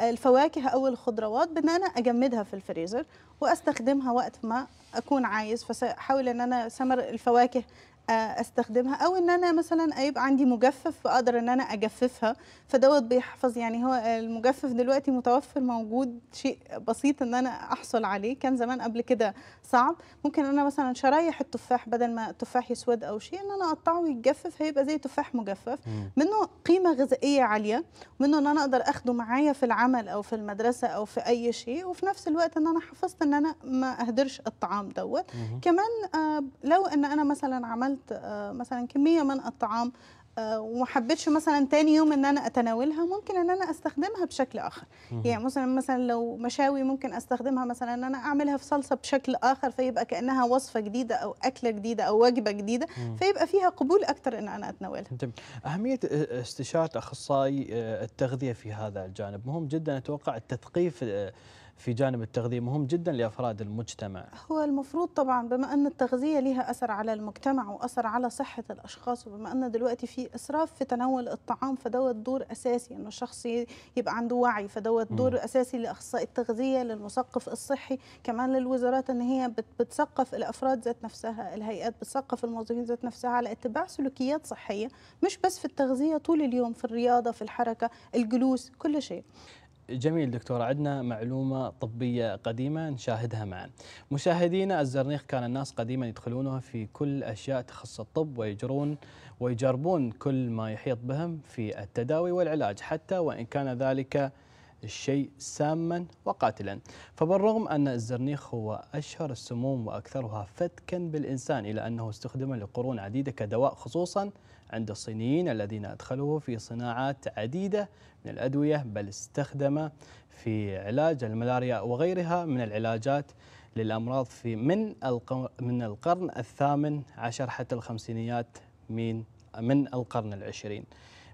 الفواكه او الخضروات بان انا اجمدها في الفريزر واستخدمها وقت ما اكون عايز فاحاول ان انا ثمر الفواكه آه، استخدمها او ان انا مثلا يبقى عندي مجفف فاقدر ان انا اجففها فدوت بيحفظ يعني هو المجفف دلوقتي متوفر موجود شيء بسيط ان انا احصل عليه كان زمان قبل كده صعب ممكن انا مثلا شرايح التفاح بدل ما التفاح يسود او شيء ان انا اقطعه ويتجفف هيبقى زي تفاح مجفف منه قيمه غذائيه عاليه منه ان انا اقدر اخده معايا في العمل او في المدرسه او في اي شيء وفي نفس الوقت ان انا حفظت ان انا ما اهدرش الطعام دوت كمان آه، لو ان انا مثلا عملت عملت آه، مثلا كميه من الطعام آه، وما حبيتش مثلا تاني يوم ان انا اتناولها ممكن ان انا استخدمها بشكل اخر يعني مثلا مثلا لو مشاوي ممكن استخدمها مثلا ان انا اعملها في صلصه بشكل اخر فيبقى كانها وصفه جديده او اكله جديده او وجبه جديده فيبقى فيها قبول اكثر ان انا اتناولها اهميه آه، استشاره اخصائي التغذيه في هذا الجانب مهم جدا اتوقع التثقيف في جانب التغذية مهم جدا لأفراد المجتمع هو المفروض طبعا بما أن التغذية لها أثر على المجتمع وأثر على صحة الأشخاص وبما أن دلوقتي في إسراف في تناول الطعام فدوت دور أساسي أنه الشخص يبقى عنده وعي فدوت دور م. أساسي لأخصائي التغذية للمثقف الصحي كمان للوزارات أن هي بتثقف الأفراد ذات نفسها الهيئات بتثقف الموظفين ذات نفسها على اتباع سلوكيات صحية مش بس في التغذية طول اليوم في الرياضة في الحركة الجلوس كل شيء جميل دكتور عندنا معلومة طبية قديمة نشاهدها معا مشاهدينا الزرنيخ كان الناس قديما يدخلونه في كل أشياء تخص الطب ويجرون ويجربون كل ما يحيط بهم في التداوي والعلاج حتى وإن كان ذلك الشيء ساما وقاتلا فبالرغم أن الزرنيخ هو أشهر السموم وأكثرها فتكا بالإنسان إلى أنه استخدم لقرون عديدة كدواء خصوصا عند الصينيين الذين أدخلوه في صناعات عديدة من الأدوية بل استخدم في علاج الملاريا وغيرها من العلاجات للأمراض في من من القرن الثامن عشر حتى الخمسينيات من من القرن العشرين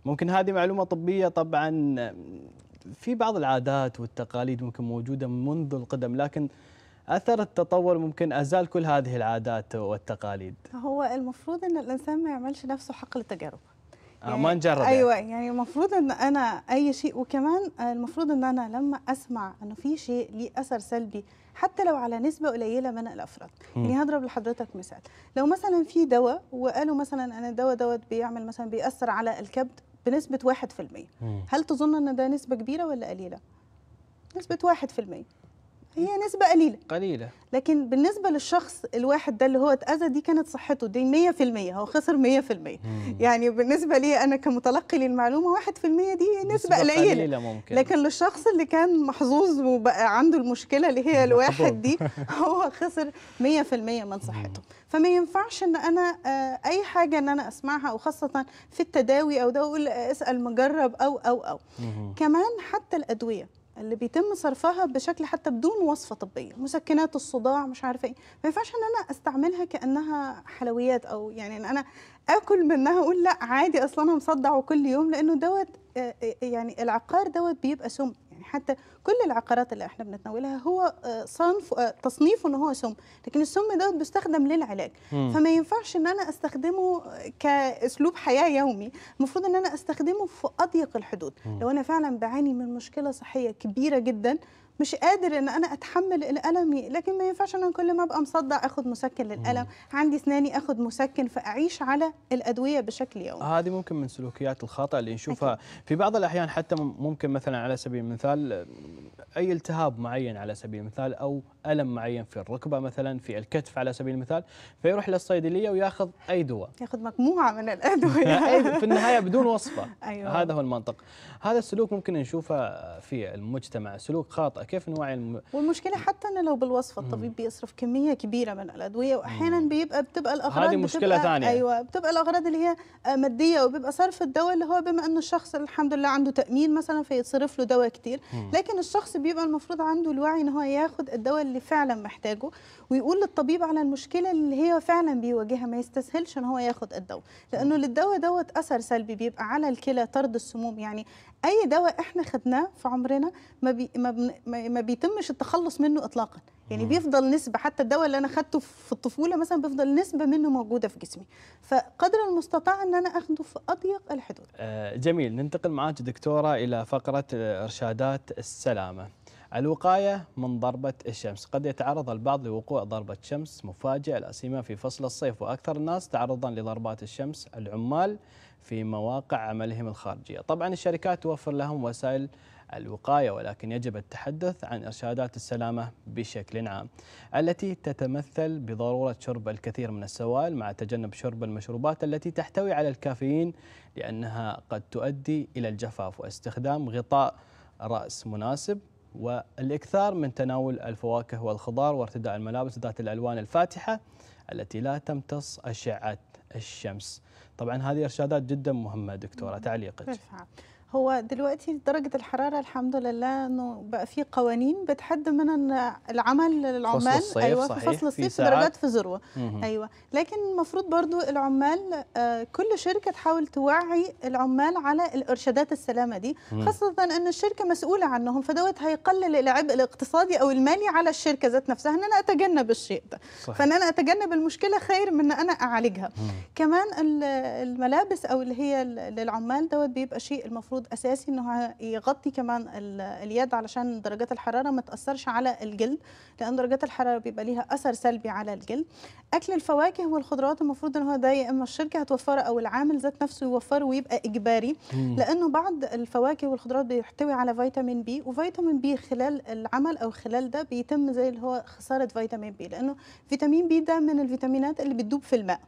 ممكن هذه معلومة طبية طبعا في بعض العادات والتقاليد ممكن موجودة منذ القدم لكن اثر التطور ممكن ازال كل هذه العادات والتقاليد هو المفروض ان الانسان ما يعملش نفسه حقل تجارب آه، يعني ما نجرب ايوه يعني. يعني المفروض ان انا اي شيء وكمان المفروض ان انا لما اسمع انه في شيء ليه اثر سلبي حتى لو على نسبه قليله من الافراد م. يعني هضرب لحضرتك مثال لو مثلا في دواء وقالوا مثلا ان الدواء دوت بيعمل مثلا بيأثر على الكبد بنسبه 1% م. هل تظن ان ده نسبه كبيره ولا قليله نسبه 1% هي نسبة قليلة قليلة لكن بالنسبة للشخص الواحد ده اللي هو اتأذى دي كانت صحته دي 100% هو خسر 100% يعني بالنسبة لي أنا كمتلقي للمعلومة 1% دي نسبة, نسبة قليلة, قليلة ممكن. لكن للشخص اللي كان محظوظ وبقى عنده المشكلة اللي هي الواحد [LAUGHS] دي هو خسر 100% من صحته فما ينفعش ان انا آه، اي حاجه ان انا اسمعها او خاصه في التداوي او ده اقول آه، اسال مجرب او او او كمان حتى الادويه اللي بيتم صرفها بشكل حتى بدون وصفه طبيه مسكنات الصداع مش عارفه ايه ما ينفعش ان انا استعملها كانها حلويات او يعني ان انا اكل منها اقول لا عادي اصلا انا مصدع وكل يوم لانه دوت آه، آه، يعني العقار دوت بيبقى سم يعني حتى كل العقارات اللي احنا بنتناولها هو آه، صنف آه، تصنيفه ان هو سم لكن السم ده بيستخدم للعلاج م. فما ينفعش ان انا استخدمه كاسلوب حياه يومي المفروض ان انا استخدمه في اضيق الحدود لو انا فعلا بعاني من مشكله صحيه كبيره جدا مش قادر ان انا اتحمل الالم لكن ما ينفعش انا كل ما ابقى مصدع اخد مسكن للالم مم. عندي اسناني اخد مسكن فاعيش على الادويه بشكل يومي آه، هذه ممكن من سلوكيات الخاطئه اللي نشوفها أكيد. في بعض الاحيان حتى ممكن مثلا على سبيل المثال اي التهاب معين على سبيل المثال او الم معين في الركبه مثلا في الكتف على سبيل المثال فيروح للصيدليه وياخذ اي دواء ياخذ مجموعه من الادويه [LAUGHS] في النهايه بدون وصفه أيوة. هذا هو المنطق هذا السلوك ممكن نشوفه في المجتمع سلوك خاطئ كيف نوعي الم... والمشكله حتى انه لو بالوصفه الطبيب بيصرف كميه كبيره من الادويه واحيانا بيبقى بتبقى الاغراض هذه مشكله ثانيه ايوه بتبقى الاغراض اللي هي ماديه وبيبقى صرف الدواء اللي هو بما انه الشخص الحمد لله عنده تامين مثلا فيتصرف له دواء كثير لكن الشخص بيبقى المفروض عنده الوعي ان هو ياخذ الدواء اللي فعلا محتاجه ويقول للطبيب على المشكله اللي هي فعلا بيواجهها ما يستسهلش ان هو ياخذ الدواء لانه للدواء دوت اثر سلبي بيبقى على الكلى طرد السموم يعني اي دواء احنا خدناه في عمرنا ما بي ما, بن ما بيتمش التخلص منه اطلاقا يعني مم. بيفضل نسبه حتى الدواء اللي انا خدته في الطفوله مثلا بيفضل نسبه منه موجوده في جسمي فقدر المستطاع ان انا اخده في اضيق الحدود آه جميل ننتقل معاك دكتوره الى فقره ارشادات السلامه الوقاية من ضربة الشمس قد يتعرض البعض لوقوع ضربة شمس مفاجئة الأسيمة في فصل الصيف وأكثر الناس تعرضا لضربات الشمس العمال في مواقع عملهم الخارجية طبعا الشركات توفر لهم وسائل الوقاية ولكن يجب التحدث عن إرشادات السلامة بشكل عام التي تتمثل بضرورة شرب الكثير من السوائل مع تجنب شرب المشروبات التي تحتوي على الكافيين لأنها قد تؤدي إلى الجفاف واستخدام غطاء رأس مناسب والإكثار من تناول الفواكه والخضار وارتداء الملابس ذات الألوان الفاتحة التي لا تمتص أشعة الشمس طبعا هذه إرشادات جدا مهمة دكتورة تعليقك هو دلوقتي درجة الحرارة الحمد لله انه بقى في قوانين بتحد من العمل للعمال فصل ايوه صحيح. في فصل الصيف في درجات في ذروة ايوه لكن المفروض برضو العمال آه، كل شركة تحاول توعي العمال على الارشادات السلامة دي خاصة ان الشركة مسؤولة عنهم فدوت هيقلل العبء الاقتصادي او المالي على الشركة ذات نفسها ان انا اتجنب الشيء ده صحيح. فان انا اتجنب المشكلة خير من ان انا اعالجها كمان الملابس او اللي هي للعمال دوت بيبقى شيء المفروض مجهود اساسي انه يغطي كمان اليد علشان درجات الحراره ما تاثرش على الجلد لان درجات الحراره بيبقى ليها اثر سلبي على الجلد اكل الفواكه والخضروات المفروض ان هو ده يا اما الشركه هتوفره او العامل ذات نفسه يوفره ويبقى اجباري لانه بعض الفواكه والخضروات بيحتوي على فيتامين بي وفيتامين بي خلال العمل او خلال ده بيتم زي اللي هو خساره فيتامين بي لانه فيتامين بي ده من الفيتامينات اللي بتدوب في الماء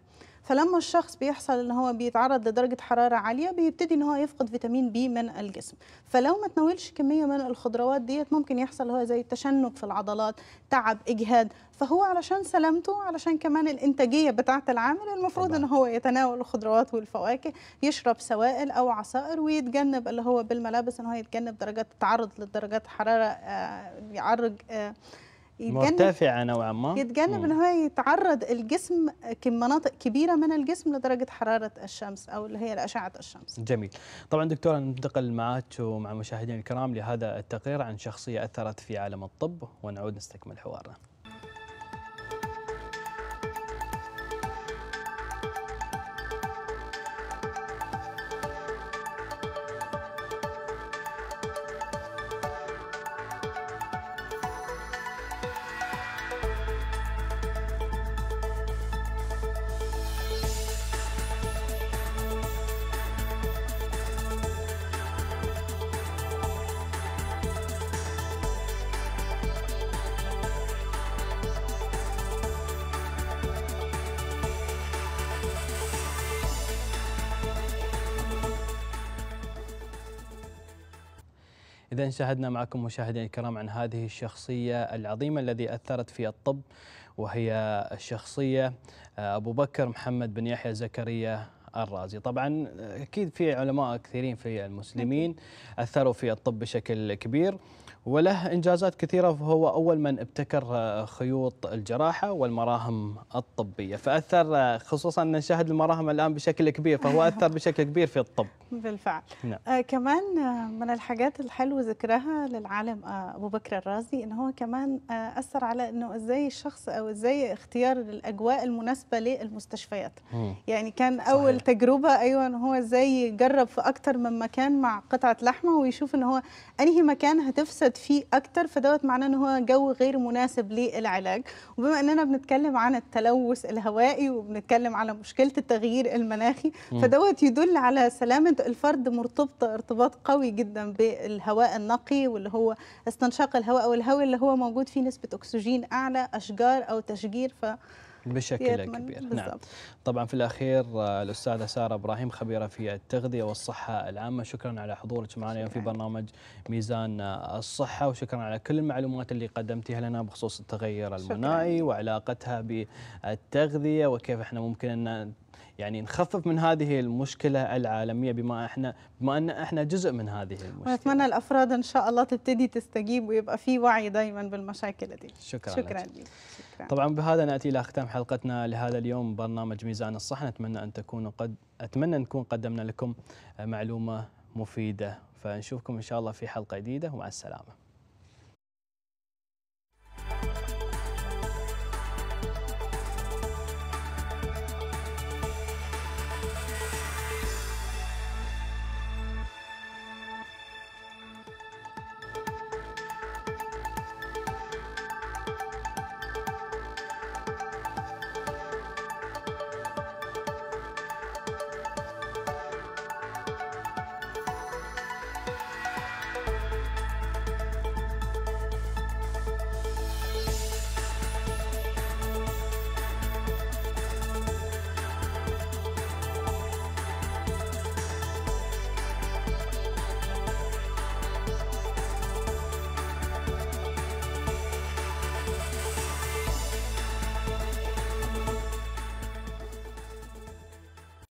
فلما الشخص بيحصل ان هو بيتعرض لدرجه حراره عاليه بيبتدي ان هو يفقد فيتامين بي من الجسم فلو ما تناولش كميه من الخضروات ديت ممكن يحصل هو زي تشنج في العضلات تعب اجهاد فهو علشان سلامته علشان كمان الانتاجيه بتاعه العامل المفروض طبعا. ان هو يتناول الخضروات والفواكه يشرب سوائل او عصائر ويتجنب اللي هو بالملابس ان هو يتجنب درجات التعرض لدرجات حراره آه, آه، يتجنب مرتفعة نوعا ما يتجنب ان هو يتعرض الجسم مناطق كبيرة من الجسم لدرجة حرارة الشمس او اللي هي أشعة الشمس. جميل. طبعا دكتور ننتقل معك ومع مشاهدينا الكرام لهذا التقرير عن شخصية أثرت في عالم الطب ونعود نستكمل حوارنا. إذا شاهدنا معكم مشاهدينا الكرام عن هذه الشخصية العظيمة الذي أثرت في الطب وهي الشخصية آه، أبو بكر محمد بن يحيى زكريا الرازي طبعا أكيد في علماء كثيرين في المسلمين أثروا في الطب بشكل كبير وله إنجازات كثيرة فهو أول من ابتكر آه، خيوط الجراحة والمراهم الطبية فأثر آه، خصوصا أن نشاهد المراهم الآن بشكل كبير فهو [LAUGHS] أثر بشكل كبير في الطب بالفعل نعم. آه كمان آه، من الحاجات الحلوة ذكرها للعالم آه أبو بكر الرازي ان هو كمان آه أثر على أنه إزاي الشخص أو إزاي اختيار الأجواء المناسبة للمستشفيات يعني كان أول صحيح. تجربة أيوة هو إزاي يجرب في أكثر من مكان مع قطعة لحمة ويشوف ان هو أنهي مكان هتفسد فيه اكتر فدوت معناه ان هو جو غير مناسب للعلاج وبما اننا بنتكلم عن التلوث الهوائي وبنتكلم على مشكله التغيير المناخي فدوت يدل على سلامه الفرد مرتبطه ارتباط قوي جدا بالهواء النقي واللي هو استنشاق الهواء او الهواء اللي هو موجود فيه نسبه اكسجين اعلى اشجار او تشجير ف بشكل كبير بالزبط. نعم طبعا في الأخير آه، الأستاذة سارة إبراهيم خبيرة في التغذية والصحة العامة شكرا على حضورك معنا اليوم في برنامج ميزان آه، الصحة وشكرا على كل المعلومات اللي قدمتيها لنا بخصوص التغير المناعي وعلاقتها بالتغذية وكيف احنا ممكن أن يعني نخفف من هذه المشكله العالميه بما احنا بما ان احنا جزء من هذه المشكله. ونتمنى الافراد ان شاء الله تبتدي تستجيب ويبقى في وعي دائما بالمشاكل دي. شكرا شكرا لك. شكرا. طبعا بهذا ناتي الى ختام حلقتنا لهذا اليوم برنامج ميزان الصحه نتمنى ان تكونوا قد اتمنى نكون قدمنا لكم معلومه مفيده فنشوفكم ان شاء الله في حلقه جديده ومع السلامه.